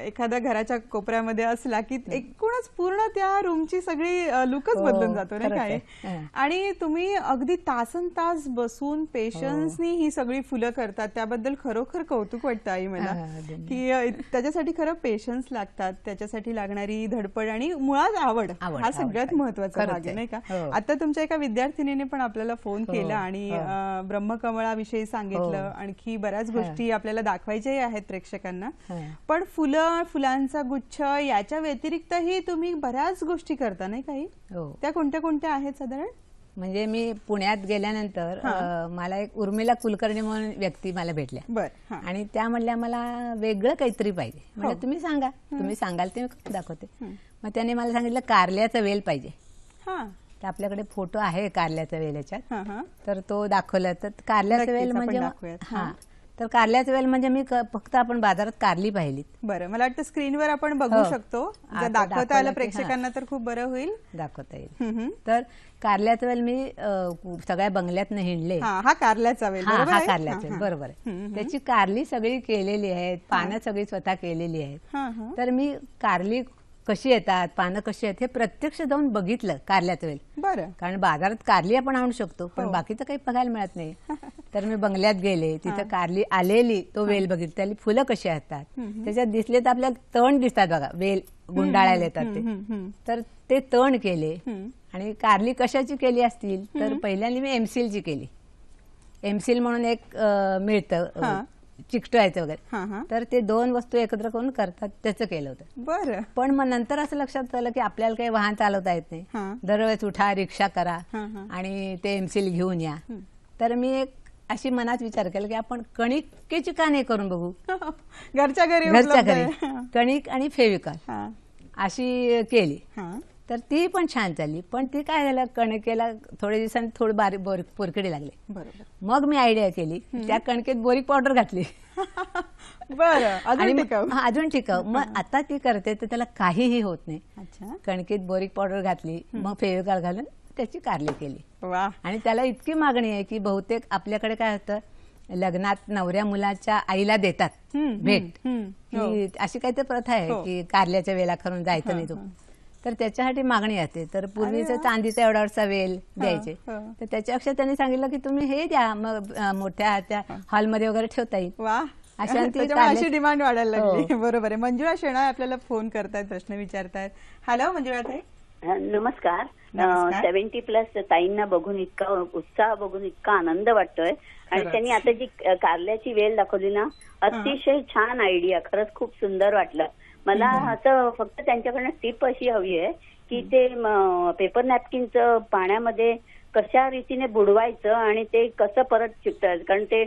एखाद्या घराच्या कोपऱ्यामध्ये असला की एकूणच पूर्ण त्या रूमची सगळी लुकच बदलून जातो ना काय आणि तुम्ही अगदी तासन तास बसून पेशन्सनी ही सगळी फुलं करतात त्याबद्दल खरोखर कौतुक वाटतं आई मला की त्याच्यासाठी खरं पेशन्स लागतात त्याच्यासाठी लागणारी धडपड आणि मुळात आवड हा सगळ्यात महत्वाचा भाग आहे नाही का हो. आता तुमच्या एका विद्यार्थिनीने पण आपल्याला फोन हो, केला आणि हो. ब्रह्मकमळाविषयी सांगितलं आणखी बऱ्याच गोष्टी आपल्याला दाखवायच्याही आहेत प्रेक्षकांना पण फुलं फुलांचा गुच्छ याच्या व्यतिरिक्तही तुम्ही बऱ्याच गोष्टी करता नाही काही त्या कोणत्या कोणत्या आहेत साधारण म्हणजे मी पुण्यात गेल्यानंतर मला एक उर्मिला कुलकर्णी म्हणून व्यक्ती मला भेटल्या आणि त्या म्हणल्या मला वेगळं काहीतरी पाहिजे म्हणजे तुम्ही सांगा तुम्ही सांगाल ते मी दाखवते मग त्याने मला सांगितलं कारल्याचा वेल पाहिजे तर आपल्याकडे फोटो आहे कारल्याचा वेल याच्यात तर तो दाखवला तर कारल्याचा वेल म्हणजे हा तर कारल्याच वेल म्हणजे मी फक्त आपण बाजारात कारली पाहिलीत बरं मला वाटतं स्क्रीनवर आपण बघू हो. शकतो दाखवता आलं प्रेक्षकांना तर खूप बरं होईल दाखवता येईल तर कारल्याच वेल मी सगळ्या बंगल्यात हिंडले हा कारल्याचा वेल हा कारल्याचा बरोबर त्याची कारली सगळी केलेली आहेत पानं सगळी स्वतः केलेली आहेत तर मी कारली कशी येतात पानं कशी आहेत हे प्रत्यक्ष जाऊन बघितलं कारल्यात वेल बरं कारण बाजारात कारली आपण आणू शकतो पण हो. बाकीचं काही बघायला मिळत नाही तर मी बंगल्यात गेले तिथं कारली आलेली तो वेल बघितली त्याला फुलं कशी असतात त्याच्यात दिसले तर आपल्याला तण दिसतात बघा वेल गुंडाळायला येतात ते तर ते तण केले आणि कारली कशाची केली असतील तर पहिल्यांदा मी एमसीलची केली एमसील म्हणून एक मिळतं चिकटवायचं वगैरे तर ते दोन वस्तू एकत्र करून करतात त्याचं केलं होतं बरं पण मग नंतर असं लक्षात आलं की आपल्याला काही वाहन चालवता येत नाही दरवेळेस उठा रिक्षा करा आणि ते एमसील घेऊन या तर मी एक अशी मनात विचार केला की आपण कणिकेची का नाही करून बघू घरच्या घरी घरच्या घरी कणिक आणि फेविकॉल अशी केली तर ती पण छान चालली पण ती काय झालं कणकेला थोड्या दिवसांनी थोडं बारीक बोरीक पोरकडी लागले मग मी आयडिया केली त्या कणकेत बोरीक पावडर घातली बरं अजून टिकाव अजून टिकव मग आता ती करते तर त्याला काहीही होत नाही कणकेत बोरीक पावडर घातली मग फेविकॉल घालून त्याची कारली केली आणि त्याला इतकी मागणी आहे की बहुतेक आपल्याकडे काय होतं लग्नात नवऱ्या मुलाच्या आईला देतात भेट हो. अशी काही तर प्रथा आहे हो. की कारल्याच्या वेळा करून जायचं नाही तू तर त्याच्यासाठी मागणी असते तर पूर्वीचं चांदीचा एवढा वर्षा वेल द्यायचे तर अक्षर त्यांनी सांगितलं की तुम्ही हे द्या मग मोठ्या त्या हॉलमध्ये वगैरे ठेवता येईल अशी डिमांड वाढायला हो. लागली बरोबर आहे मंजुळा शेणा आपल्याला फोन करतायत प्रश्न विचारतायत हॅलो मंजुळा नमस्कार सेव्हन्टी प्लस ताईंना बघून इतका उत्साह बघून इतका आनंद वाटतोय आणि त्यांनी आता जी कारल्याची वेल दाखवली ना अतिशय छान आयडिया खरंच खूप सुंदर वाटलं मला असं फक्त त्यांच्याकडनं टीप अशी हवी आहे की ते पेपर नॅपकिनचं पाण्यामध्ये कशा रीतीने बुडवायचं आणि ते कसं परत चिकटायचं कारण ते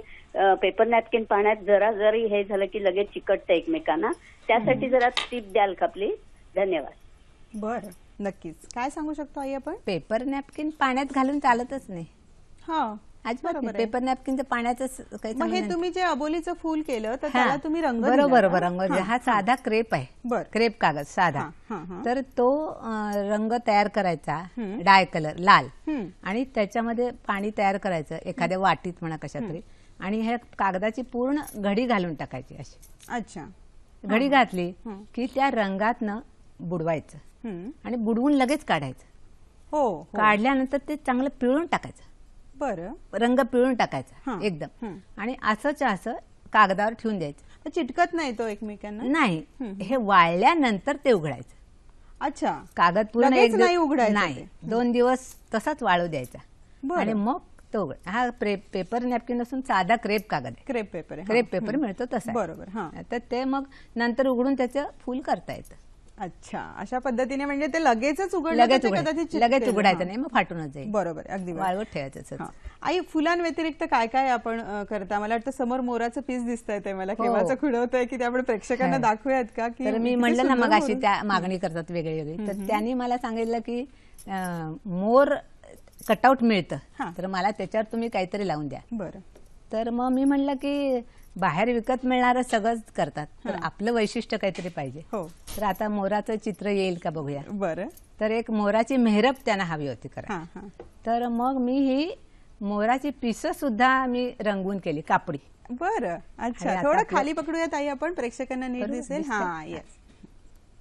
पेपर नॅपकिन पाण्यात जरा जरी हे झालं की लगेच चिकटतं एकमेकांना त्यासाठी जरा टीप द्याल का प्लीज धन्यवाद बर नक्कीच काय सांगू शकतो आई आपण पेपर नॅपकिन पाण्यात घालून चालतच नाही हा अजिबात पेपर नॅपकिनच पाण्याचं काही हे तुम्ही जे अबोलीचं फूल केलं तर त्याला तुम्ही रंग बरोबर हा साधा क्रेप आहे क्रेप कागद साधा तर तो रंग तयार करायचा डाय कलर लाल आणि त्याच्यामध्ये पाणी तयार करायचं एखाद्या वाटीत म्हणा कशा तरी आणि ह्या कागदाची पूर्ण घडी घालून टाकायची अशी अच्छा घडी घातली की त्या रंगातनं बुडवायचं आणि बुडवून लगेच काढायचं हो, हो. काढल्यानंतर ते चांगलं पिळून टाकायचं बरं रंग पिळून टाकायचा एकदम आणि असंच असं कागदावर ठेवून द्यायचं चिटकत नाही तो एकमेकांना नाही हे वाळल्यानंतर ते उघडायचं अच्छा कागद पूर्ण नाही उघडायचं नाही दोन दिवस तसाच वाळू द्यायचा आणि मग तो हा पेपर नॅपकिन असून साधा क्रेप कागद आहे क्रेप पेपर क्रेप पेपर मिळतो तसा बरोबर तर ते मग नंतर उघडून त्याचं फुल करता येतं अच्छा अशा पद्धतीने म्हणजे ते लगेचच उघड लगेच लगेच उघडायचं नाही मग फाटूनच जाईल बरोबर अगदी वाळवत ठेवायचं आई फुलांव्यतिरिक्त काय काय आपण करता मला वाटतं समोर मोराचं पीस दिसत आहे मला हो. केव्हाचं आहे की ते आपण प्रेक्षकांना हो. दाखवूयात का की मी म्हणलं ना मग अशी त्या मागणी करतात वेगळी वेगळी तर त्यांनी मला सांगितलं की मोर कटआउट मिळतं तर मला त्याच्यावर तुम्ही काहीतरी लावून द्या बरं तर मग मी म्हणलं की बाहेर विकत मिळणार सगळंच करतात तर आपलं वैशिष्ट्य काहीतरी पाहिजे हो तर आता मोराचं चित्र येईल का बघूया बरं तर एक मोराची मेहरब त्यांना हवी होती करा तर मग मी ही मोराची पिस सुद्धा मी रंगवून केली कापडी बरं अच्छा थोडं खाली पकडूया ताई आपण प्रेक्षकांना नीट दिसेल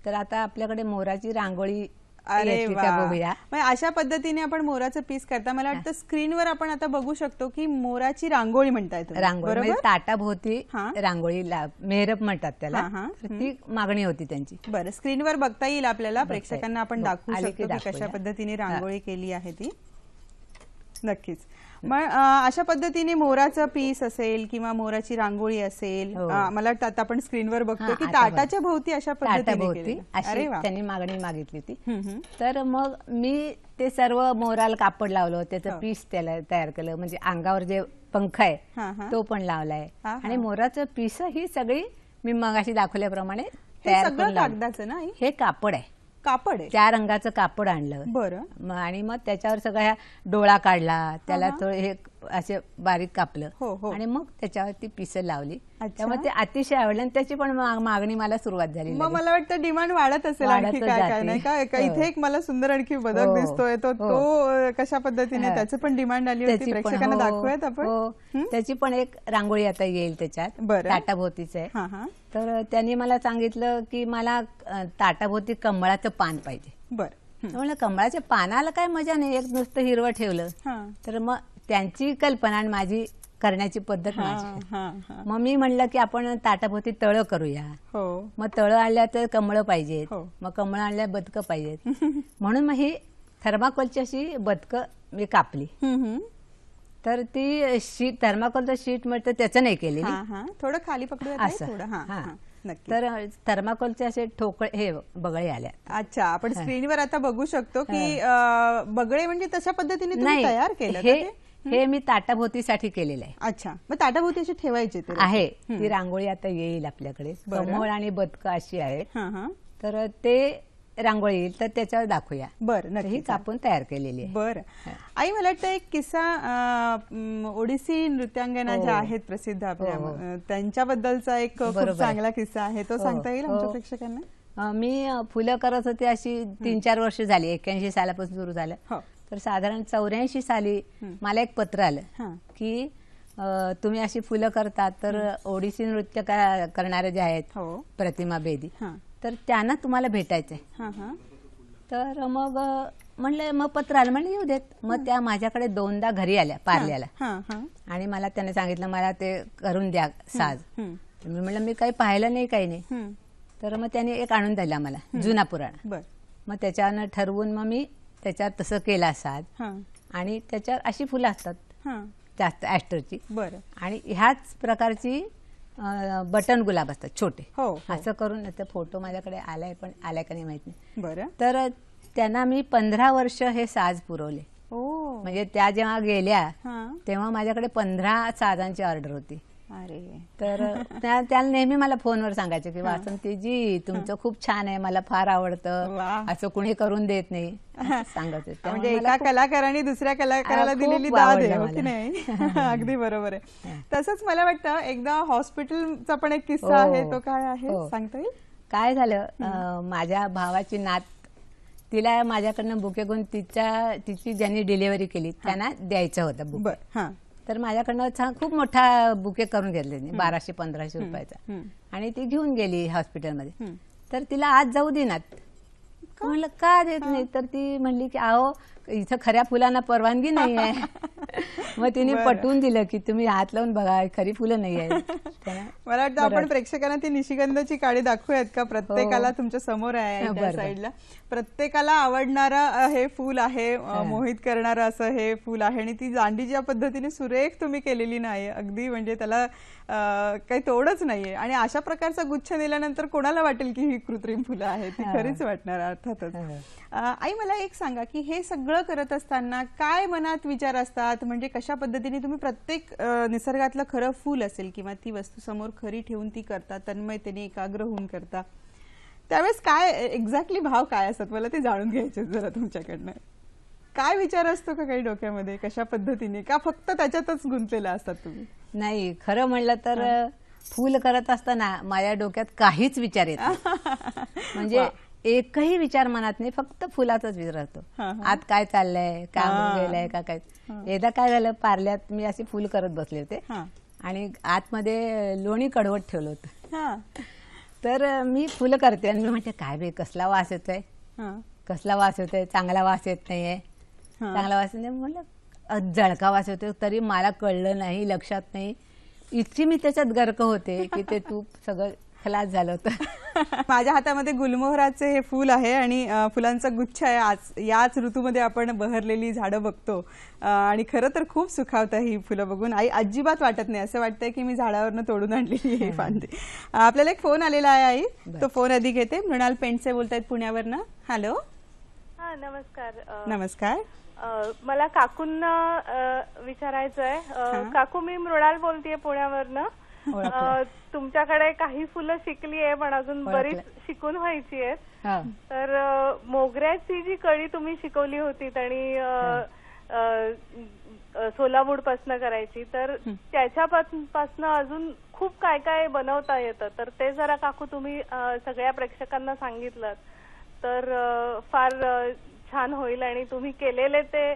तर आता आपल्याकडे मोराची रांगोळी अरे म्हणजे अशा पद्धतीने आपण मोराचं पीस करता मला वाटतं स्क्रीनवर आपण आता बघू शकतो की मोराची रांगोळी म्हणतात रांगोळी म्हणजे ताटाभोवती रांगोळी मेहरप म्हणतात त्याला ती मागणी होती त्यांची बरं स्क्रीनवर बघता येईल आपल्याला प्रेक्षकांना आपण दाखवू शकतो की कशा पद्धतीने रांगोळी केली आहे ती नक्कीच मग अशा पद्धतीने मोराचं पीस असेल किंवा मोराची रांगोळी असेल हो. मला वाटतं आता आपण स्क्रीनवर बघतो की ताटाच्या भोवती अशा पद्धतीने त्यांनी मागणी मागितली होती तर मग मी ते सर्व मोराला कापड लावलं त्याचं हो. पीस त्याला तयार केलं म्हणजे अंगावर जे पंख आहे तो पण लावलाय आणि मोराचं पीस ही सगळी मी मगाशी दाखवल्याप्रमाणे तयार ना हे कापड आहे कापड आहे त्या रंगाचं कापड आणलं बरं आणि मग त्याच्यावर सगळ्या डोळा काढला त्याला तो हे असे बारीक कापलं हो, हो. आणि मग त्याच्यावरती पिसं लावली त्यामुळे ते अतिशय आवडलं आणि त्याची पण मागणी मला सुरुवात झाली मग मला वाटतं डिमांड वाढत असेल आणखी काय नाही का हो. इथे एक मला सुंदर आणखी बदल हो, दिसतोय तो हो. तो कशा पद्धतीने त्याची पण डिमांड आली होती प्रेक्षकांना दाखवूयात आपण त्याची पण एक रांगोळी आता येईल त्याच्यात ताटाभोवतीच आहे तर त्यांनी मला सांगितलं की मला ताटाभोवती कमळाचं पान पाहिजे बरं म्हणलं कमळाच्या पानाला काय मजा नाही एक नुसतं हिरवं ठेवलं तर मग त्यांची कल्पना माझी करण्याची पद्धत माझी मग मी म्हणलं की आपण ताटाभोवती तळं करूया हो. मग तळ आणल्या तर कमळ पाहिजेत हो. मग कमळ आणल्या बदकं पाहिजेत म्हणून मग ही थर्माकोलची अशी बदकं मी कापली तर ती शीट थर्माकोलचं शीट म्हणजे त्याचं नाही केली थोडं खाली पकडूया असं तर थर्माकोलचे असे ठोकळे हे बगळे आल्या अच्छा आपण स्क्रीनवर आता बघू शकतो की बगळे म्हणजे तशा पद्धतीने तयार केलं हे हे मी ताटाभोवतीसाठी केलेलं आहे अच्छा मग ताटाभोवती अशी ठेवायची आहे ती रांगोळी आता येईल आपल्याकडे समोर आणि बदक अशी आहे तर ते रांगोळी येईल तर त्याच्यावर दाखवूया बरं ही आपण तयार केलेली आहे बरं आई मला वाटतं एक किस्सा ओडिसी नृत्यांगना ज्या हो. आहेत प्रसिद्ध आपल्या हो, हो. त्यांच्याबद्दलचा एक खूप चांगला किस्सा आहे तो सांगता येईल आमच्या प्रेक्षकांना मी फुलं करत होते अशी तीन चार वर्ष झाली एक्क्याऐंशी सालापासून सुरू झालं तर साधारण चौऱ्याऐंशी साली मला एक पत्र आलं की तुम्ही अशी फुलं करता तर ओडिसी नृत्य करणारे जे आहेत हो. प्रतिमा बेदी तर त्यांना तुम्हाला भेटायचंय तर मग म्हणलं मग पत्र आलं म्हणलं येऊ देत मग त्या माझ्याकडे दोनदा घरी आल्या पार्ल्याला आणि मला त्याने सांगितलं मला ते करून द्या साज मी म्हणलं मी काही पाहिलं नाही काही नाही तर मग त्याने एक आणून दिला मला जुना पुराणा मग त्याच्यानं ठरवून मग मी त्याच्यात तसं केला साज आणि त्याच्यावर अशी फुलं असतात जास्त ऍस्टरची बरं आणि ह्याच प्रकारची बटन गुलाब असतात छोटे हो, हो. असं करून फोटो माझ्याकडे आलाय पण आलाय का नाही माहित नाही बरं तर त्यांना मी पंधरा वर्ष हे साज पुरवले म्हणजे त्या जेव्हा गेल्या तेव्हा माझ्याकडे पंधरा साजांची ऑर्डर होती अरे तर त्या त्याला नेहमी मला फोनवर सांगायचे की वासंती तुमचं खूप छान आहे मला फार आवडतं असं कुणी करून देत नाही सांगत म्हणजे एका कलाकाराने दुसऱ्या कलाकाराला दिलेली दाद आहे हो नाही अगदी बरोबर आहे तसंच मला वाटतं एकदा हॉस्पिटलचा पण एक किस्सा हो. आहे तो काय आहे हो. सांगता काय झालं माझ्या भावाची नात तिला माझ्याकडनं बुके घेऊन तिच्या तिची ज्यांनी डिलिव्हरी केली त्यांना द्यायचं होतं बुक तर माझ्याकडनं छान खूप मोठा बुके करून घेतले बाराशे पंधराशे रुपयाचा आणि ती घेऊन गेली हॉस्पिटलमध्ये तर तिला आज जाऊ देणार म्हणलं का देत नाही तर ती म्हणली की आहो इथं खऱ्या फुलांना परवानगी नाही आहे मग तिने पटवून दिलं की तुम्ही हात लावून बघा खरी फुलं नाही आहे मला वाटतं आपण प्रेक्षकांना ती निशिगंधाची काळी दाखवूयात का प्रत्येकाला हो. तुमच्या समोर आहे साईडला प्रत्येकाला आवडणारं हे फुल आहे मोहित करणारं असं हे फुल आहे आणि ती दांडी ज्या पद्धतीने सुरेख तुम्ही केलेली नाही अगदी म्हणजे त्याला काही तोडच नाहीये आणि अशा प्रकारचा गुच्छ नेल्यानंतर कोणाला वाटेल की ही कृत्रिम फुलं आहेत ती खरीच वाटणार अर्थातच आई मला एक सांगा की हे सगळं करत असताना काय मनात विचार असतात म्हणजे कशा पद्धतीने तुम्ही प्रत्येक निसर्गातलं खरं फूल असेल किंवा ती वस्तू समोर खरी ठेवून ती करता तन्मयतेने एकाग्र होऊन करता त्यावेळेस काय एक्झॅक्टली भाव काय असतात मला ते जाणून घ्यायचे जरा तुमच्याकडनं काय विचार असतो का काही डोक्यामध्ये कशा पद्धतीने का फक्त त्याच्यातच गुंतलेला असतात तुम्ही नाही खरं म्हणलं तर फूल करत असताना माझ्या डोक्यात काहीच विचार येत म्हणजे एकही विचार मनात नाही फक्त फुलाचाच विचारतो आत काय चाललंय काय गेलंय का काय एकदा काय झालं पार्ल्यात मी असे फुल करत बसले होते आणि आतमध्ये लोणी कडवट ठेवलं होतं तर मी फुलं करते आणि मी म्हणते काय बे कसला वास येतोय कसला वास येतोय चांगला वास येत नाहीये चांगला वास नाही म्हणलं जळका वास येतो तरी मला कळलं नाही लक्षात नाही इतकी मी त्याच्यात गर्क होते की ते तू सगळं खलास झालं होतं माझ्या हातामध्ये गुलमोहराचे हे फूल आहे आणि फुलांचा गुच्छ आहे आज याच ऋतूमध्ये आपण बहरलेली झाडं बघतो आणि खरं तर खूप सुखावतं ही फुलं बघून आई अजिबात वाटत नाही असं वाटतंय की मी झाडावरनं तोडून आणलेली हे फांदी आपल्याला एक फोन आलेला आहे आई तो फोन आधी घेते मृणाल पेंडसे बोलतायत पुण्यावरनं हॅलो हा नमस्कार नमस्कार मला काकूंना विचारायचंय काकू मी मृणाल बोलतेय पुण्यावरनं तुमच्याकडे काही फुलं शिकली आहे पण अजून बरीच शिकून व्हायची आहेत तर मोगऱ्याची जी कळी तुम्ही शिकवली होती आणि सोलावूड पासन करायची तर त्याच्यापासनं अजून खूप काय काय बनवता येतं तर ते जरा काकू तुम्ही सगळ्या प्रेक्षकांना सांगितलं तर फार छान होईल आणि तुम्ही केलेले ते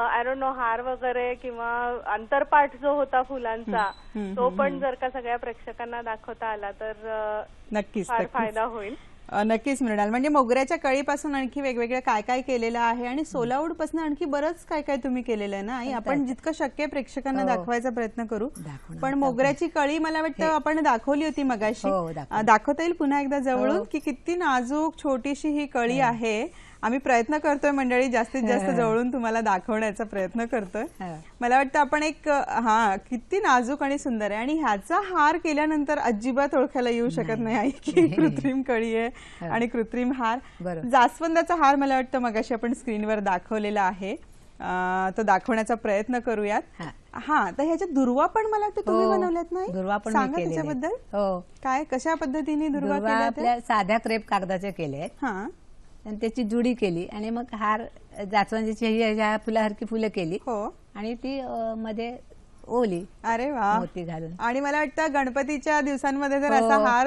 आय डोंट नो हार वगैरे किंवा अंतरपाठ जो होता फुलांचा तो पण जर का सगळ्या प्रेक्षकांना दाखवता आला तर नक्कीच फायदा होईल नक्कीच मृणाल म्हणजे मोगऱ्याच्या कळीपासून आणखी वेगवेगळं काय काय केलेलं आहे आणि सोलावूड पासून आणखी बरंच काय काय तुम्ही केलेलं आहे ना आपण जितकं शक्य प्रेक्षकांना हो. दाखवायचा प्रयत्न करू पण मोगऱ्याची कळी मला वाटतं आपण दाखवली होती मगाशी हो, हो, दाखवता येईल पुन्हा एकदा जवळून की किती नाजूक छोटीशी ही कळी आहे आम्ही प्रयत्न करतोय मंडळी जास्तीत जास्त जवळून तुम्हाला दाखवण्याचा प्रयत्न करतोय मला वाटतं आपण एक हा किती नाजूक आणि सुंदर आहे आणि ह्याचा हार केल्यानंतर अजिबात ओळखायला येऊ शकत नाही आई की कृत्रिम कळी आहे आणि कृत्रिम हार जास्वंदाचा हार मला वाटतं मगाशी आपण स्क्रीनवर दाखवलेला आहे तो दाखवण्याचा प्रयत्न करूयात हा तर ह्याच्या दुर्वा पण मला वाटतं तुम्ही हो, बनवल्यात नाही दुर्वा पण त्याच्याबद्दल हो काय कशा पद्धतीने दुर्वा आपल्या साध्या क्रेप कागदाच्या केले आहेत आणि त्याची जुडी केली आणि मग हार जाचवांची ह्या फुलासारखी फुलं केली हो आणि ती मध्ये ओली अरे वा मोती घालून आणि मला वाटतं गणपतीच्या दिवसांमध्ये जर हो. असा हार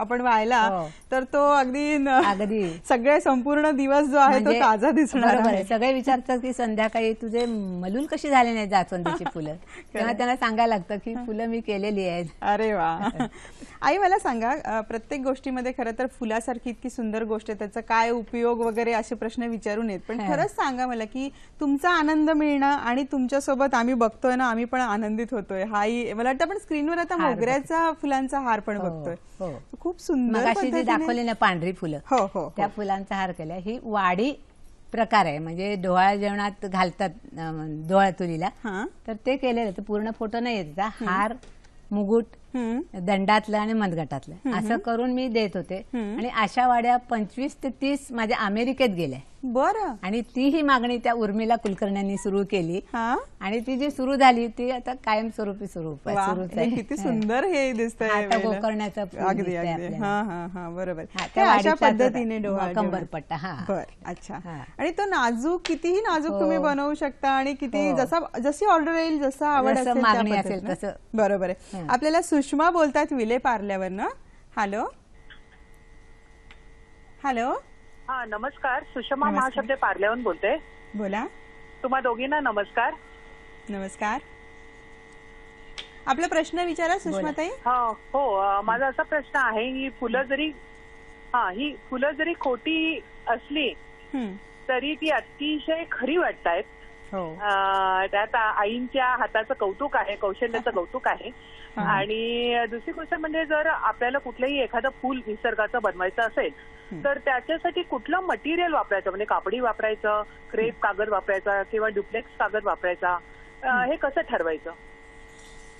आपण व्हायला हो. तर तो अगदी अगदी सगळे संपूर्ण दिवस जो आहे तो म्हणजे ताजा दिसणार सगळे विचारतात की संध्याकाळी तुझे मलून कशी झाले नाही जास्वंदीची फुलं तेव्हा त्यांना सांगायला लागतं की फुलं मी केलेली आहेत अरे वा आई मला सांगा प्रत्येक गोष्टीमध्ये खरं तर फुलासारखी इतकी सुंदर गोष्ट आहे त्याचा काय उपयोग वगैरे असे प्रश्न विचारून येत पण खरंच सांगा मला की तुमचा आनंद मिळणं आणि तुमच्यासोबत आम्ही बघतोय ना आम्ही पण आनंदित होतोय हाही मला वाटतं आपण स्क्रीनवर आता मोगऱ्याचा फुलांचा हार पण हो, बघतोय हो. खूप सुंदर दाखवली ना पांढरी फुलं हो, हो हो त्या फुलांचा हार केला ही वाडी प्रकार आहे म्हणजे डोहाळ्या जेवणात घालतात डोहाळ्या तुलीला तर ते केलेलं तर पूर्ण फोटो नाही येत हार मुगुट दंडातलं आणि मनगटातलं असं करून मी देत होते आणि अशा वाड्या पंचवीस ते तीस माझ्या अमेरिकेत गेल्या बर आणि ती ही मागणी त्या उर्मिला कुलकर्ण्यांनी सुरू केली आणि ती जी सुरू झाली ती आता कायमस्वरूपी स्वरूप किती सुंदर हे दिसत गोकर्ण्याचा बरोबर अशा पद्धतीने कंबरपट्टा हा अच्छा आणि तो नाजूक कितीही नाजूक हो. तुम्ही बनवू शकता आणि किती हो. जसा जशी ऑर्डर येईल जसा आवड मागणी असेल तसं बरोबर आहे आपल्याला सुषमा बोलतात विले पार्ल्यावर हॅलो हॅलो हा नमस्कार सुषमा महाशब्दे पार्ल्याहून बोलते बोला तुम्हा दोघींना नमस्कार नमस्कार आपला प्रश्न विचारा सुषमाताई हा हो माझा असा प्रश्न आहे ही फुलं जरी हा ही फुलं जरी खोटी असली तरी ती अतिशय खरी आहेत हो. त्यात आईंच्या हाताचं कौतुक आहे कौशल्याचं कौतुक आहे आणि दुसरी गोष्ट म्हणजे जर आपल्याला कुठलंही एखादं फुल निसर्गाचं बनवायचं असेल तर त्याच्यासाठी कुठलं मटेरियल वापरायचं म्हणजे कापडी वापरायचं क्रेप कागद वापरायचा किंवा डुप्लेक्स कागद वापरायचा हे कसं ठरवायचं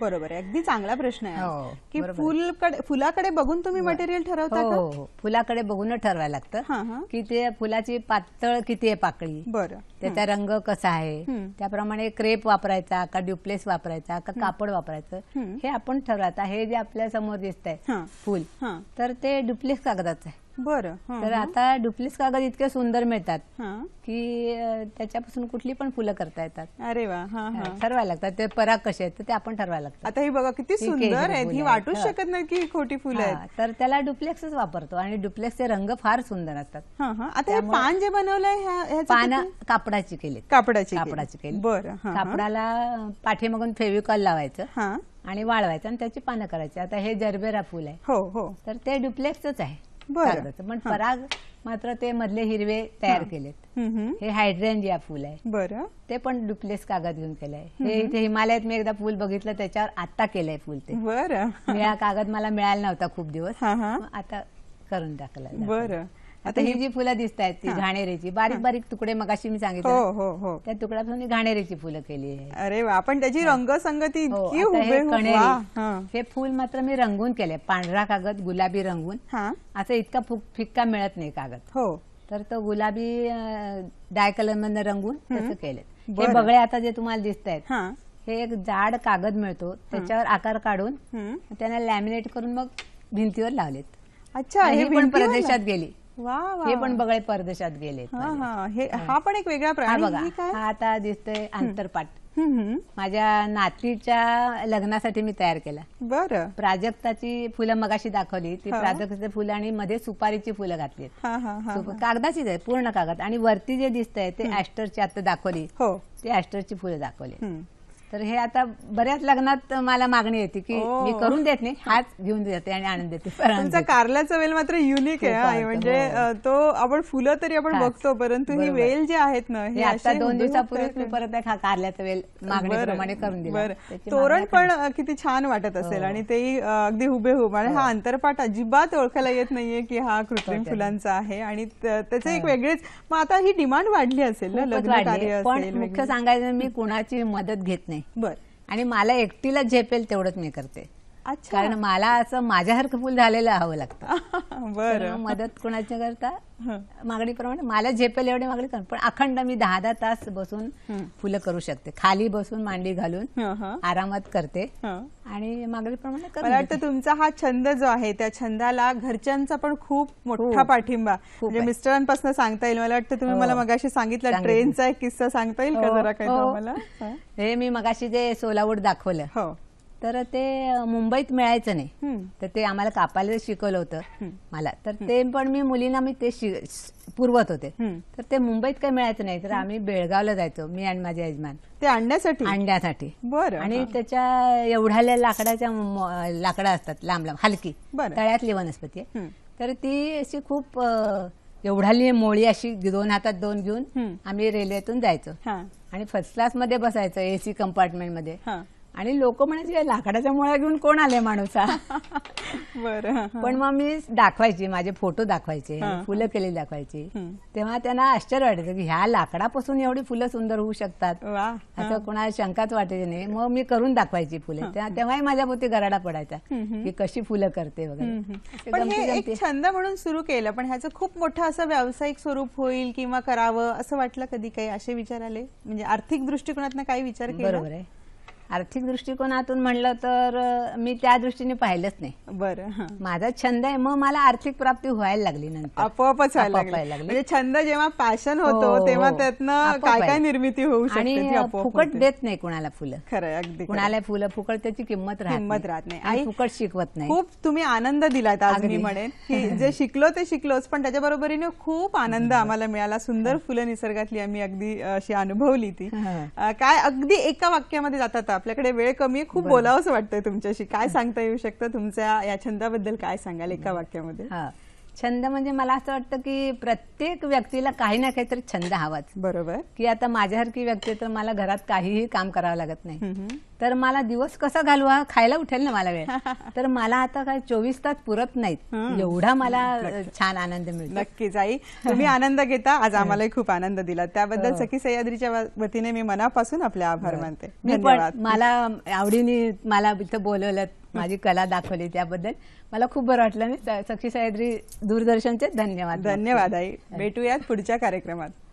बरोबर आहे अगदी चांगला प्रश्न आहे हो, की फुलाकडे बघून तुम्ही मटेरियल ठरवता हो, का हो, फुलाकडे बघून ठरवायला लागतं की ते फुलाची पातळ किती आहे पाकळी बरं त्याचा रंग कसा आहे त्याप्रमाणे क्रेप वापरायचा का ड्युप्लेस वापरायचा का कापड वापरायचं हे आपण ठरवायचं हे जे आपल्या समोर दिसत आहे फुल तर ते ड्युप्लेस कागदाचं आहे बरं तर आता डुप्लेक्स कागद इतके सुंदर मिळतात की त्याच्यापासून कुठली पण फुलं करता येतात अरे वा ठरवायला लागतात ते पराग कसे आहेत ते आपण ठरवायला लागतात आता ही बघा किती सुंदर आहेत ही वाटूच शकत नाही की खोटी फुलं आहेत तर त्याला डुप्लेक्सच वापरतो आणि डुप्लेक्सचे रंग फार सुंदर असतात आता हे पान जे बनवलंय पानं कापडाची केली कापडाची कापडाची केली बरं कापडाला पाठीमागून फेविकॉल लावायचं आणि वाळवायचं आणि त्याची पानं करायची आता हे जरबेरा फुल आहे हो हो तर ते डुप्लेक्सच आहे बरोबर पण पराग मात्र ते मधले हिरवे तयार केलेत हे हायड्रेंजिया फुल आहे बरं ते पण डुप्लेस कागद घेऊन केलंय हे इथे हिमालयात मी एकदा फुल बघितलं त्याच्यावर आता केलंय फुल ते बरं हा कागद मला मिळाला नव्हता खूप दिवस आता करून टाकला बरं आता ही जी फुलं दिसत आहेत ती घाणेरेची बारीक बारीक तुकडे मगाशी मी सांगितलं हो हो हो त्या तुकड्यापासून घाणेरेची फुलं केली आहे अरे आपण त्याची रंगसंगती हो, हे फुल मात्र मी रंगून केले पांढरा कागद गुलाबी रंगून असं इतका फिक्का मिळत नाही कागद हो तर तो गुलाबी डाय कलर मधनं रंगून तसं केलं हे बगळे आता जे तुम्हाला दिसत आहेत हे एक जाड कागद मिळतो त्याच्यावर आकार काढून त्यांना लॅमिनेट करून मग भिंतीवर लावलेत अच्छा हे पण प्रदेशात गेली वा हे पण बघा परदेशात गेले हा, पण एक वेगळा हा आता दिसतोय आंतरपाट माझ्या नातीच्या लग्नासाठी मी तयार केला बरं प्राजक्ताची फुलं मगाशी दाखवली ती प्राजक्ताचे प्राजक्ताची फुलं आणि मध्ये सुपारीची फुलं घातली कागदाचीच आहे पूर्ण कागद आणि वरती जे दिसत आहे ते ऍस्टरची आता दाखवली हो ते ऍस्टरची फुलं दाखवली तर हे आता बऱ्याच लग्नात मला मागणी येते की मी करून देत नाही हाच घेऊन जाते आणि आनंद देते तुमचा कारल्याचा वेल मात्र युनिक आहे म्हणजे हो. तो आपण फुलं तरी आपण बघतो परंतु ही वेल जे आहेत ना हे आता दोन दिवसापूर्वीच मी परत हा कारल्याचा वेल मागणीप्रमाणे करून दिला तोरण पण किती छान वाटत असेल हो. आणि तेही अगदी हुबेहूब आणि हा हो. अंतरपाठ अजिबात ओळखायला येत नाहीये की हा कृत्रिम फुलांचा आहे आणि त्याचे एक वेगळेच मग आता ही डिमांड वाढली असेल ना लग्न कार्य पण मुख्य सांगायचं मी कुणाची मदत घेत नाही बर आणि मला एकटीला झेपेल तेवढंच मी करते कारण मला असं माझ्यासारखं फुल झालेलं हवं लागतं बरं मदत कोणाची करता मागणीप्रमाणे मला झेपेल एवढी मागणी कर पण अखंड मी दहा दहा तास बसून फुलं करू शकते खाली बसून मांडी घालून आरामात करते आणि मागणीप्रमाणे मला वाटतं तुमचा हा छंद जो आहे त्या छंदाला घरच्यांचा पण खूप मोठा पाठिंबा म्हणजे मिस्टरांपासून सांगता येईल मला वाटतं तुम्ही हो. मला मगाशी सांगितलं ट्रेनचा एक किस्सा सांगता येईल का हो. जरा काही हो. मला हे मी मगाशी जे सोलावूड दाखवलं तर ते मुंबईत मिळायचं नाही तर ते आम्हाला कापायला शिकवलं होतं मला तर ते पण मी मुलींना मी ते पुरवत होते तर ते मुंबईत काही मिळायचं नाही तर आम्ही बेळगावला जायचो मी आणि माझे यजमान ते आणण्यासाठी आणण्यासाठी बरं आणि त्याच्या एवढ्या लाकडाच्या लाकडा असतात लांब लांब हलकी तळ्यातली वनस्पती तर ती अशी खूप एवढाली मोळी अशी दोन हातात दोन घेऊन आम्ही रेल्वेतून जायचो आणि फर्स्ट क्लास मध्ये बसायचं एसी कंपार्टमेंट मध्ये आणि लोक म्हणायचे लाकडाच्या मुळा घेऊन कोण आले माणूसा बर पण मग मी दाखवायची माझे फोटो दाखवायचे फुलं केलेली दाखवायची तेव्हा त्यांना आश्चर्य वाटायचं की ह्या लाकडापासून एवढी फुलं सुंदर होऊ शकतात असं कोणाला शंकाच वाटायची नाही मग मी करून दाखवायची फुले तेव्हाही माझ्या पोती गराडा पडायचा की कशी फुलं करते वगैरे छंद म्हणून सुरू केलं पण ह्याचं खूप मोठं असं व्यावसायिक स्वरूप होईल किंवा करावं असं वाटलं कधी काही असे विचार आले म्हणजे आर्थिक दृष्टिकोनातून काही विचार बरोबर आहे आर्थिक दृष्टिकोनातून म्हणलं तर मी त्या दृष्टीने पाहिलंच नाही बरं माझा छंद आहे मग मला आर्थिक प्राप्ती व्हायला लागली नंतर आपोआपच म्हणजे छंद जेव्हा पॅशन हो, होतो तेव्हा हो. त्यातनं काय काय निर्मिती होऊ आणि फुकट देत नाही कुणाला फुलं खरं अगदी कुणाला फुलं फुकट त्याची किंमत किंमत राहत नाही आणि फुकट शिकवत नाही खूप तुम्ही आनंद दिलात आज मी म्हणेन की जे शिकलो ते शिकलोच पण त्याच्या बरोबरीने खूप आनंद आम्हाला मिळाला सुंदर फुलं निसर्गातली आम्ही अगदी अशी अनुभवली ती काय अगदी एका वाक्यामध्ये जातात आपल्याकडे वेळ कमी आहे खूप बोलावं वाटतंय तुमच्याशी काय सांगता येऊ शकतं तुमच्या या छंदाबद्दल काय सांगाल एका वाक्यामध्ये छंद म्हणजे मला असं वाटतं की प्रत्येक व्यक्तीला काही ना काहीतरी छंद हवाच बरोबर की आता माझ्यासारखी व्यक्ती तर मला घरात काहीही काम करावं लागत नाही तर मला दिवस कसा घालवा खायला उठेल ना मला वेळ तर मला आता काय चोवीस तास पुरत नाहीत एवढा मला छान आनंद मिळतो नक्कीच आई तुम्ही आनंद घेता आज आम्हालाही खूप आनंद दिला त्याबद्दल हो. सखी सह्याद्रीच्या वतीने मी मनापासून आपले आभार मानते मला आवडीने मला इथं बोलवलं माझी कला दाखवली त्याबद्दल मला खूप बरं वाटलं सखी सह्याद्री दूरदर्शनचे धन्यवाद धन्यवाद आई भेटूयात पुढच्या कार्यक्रमात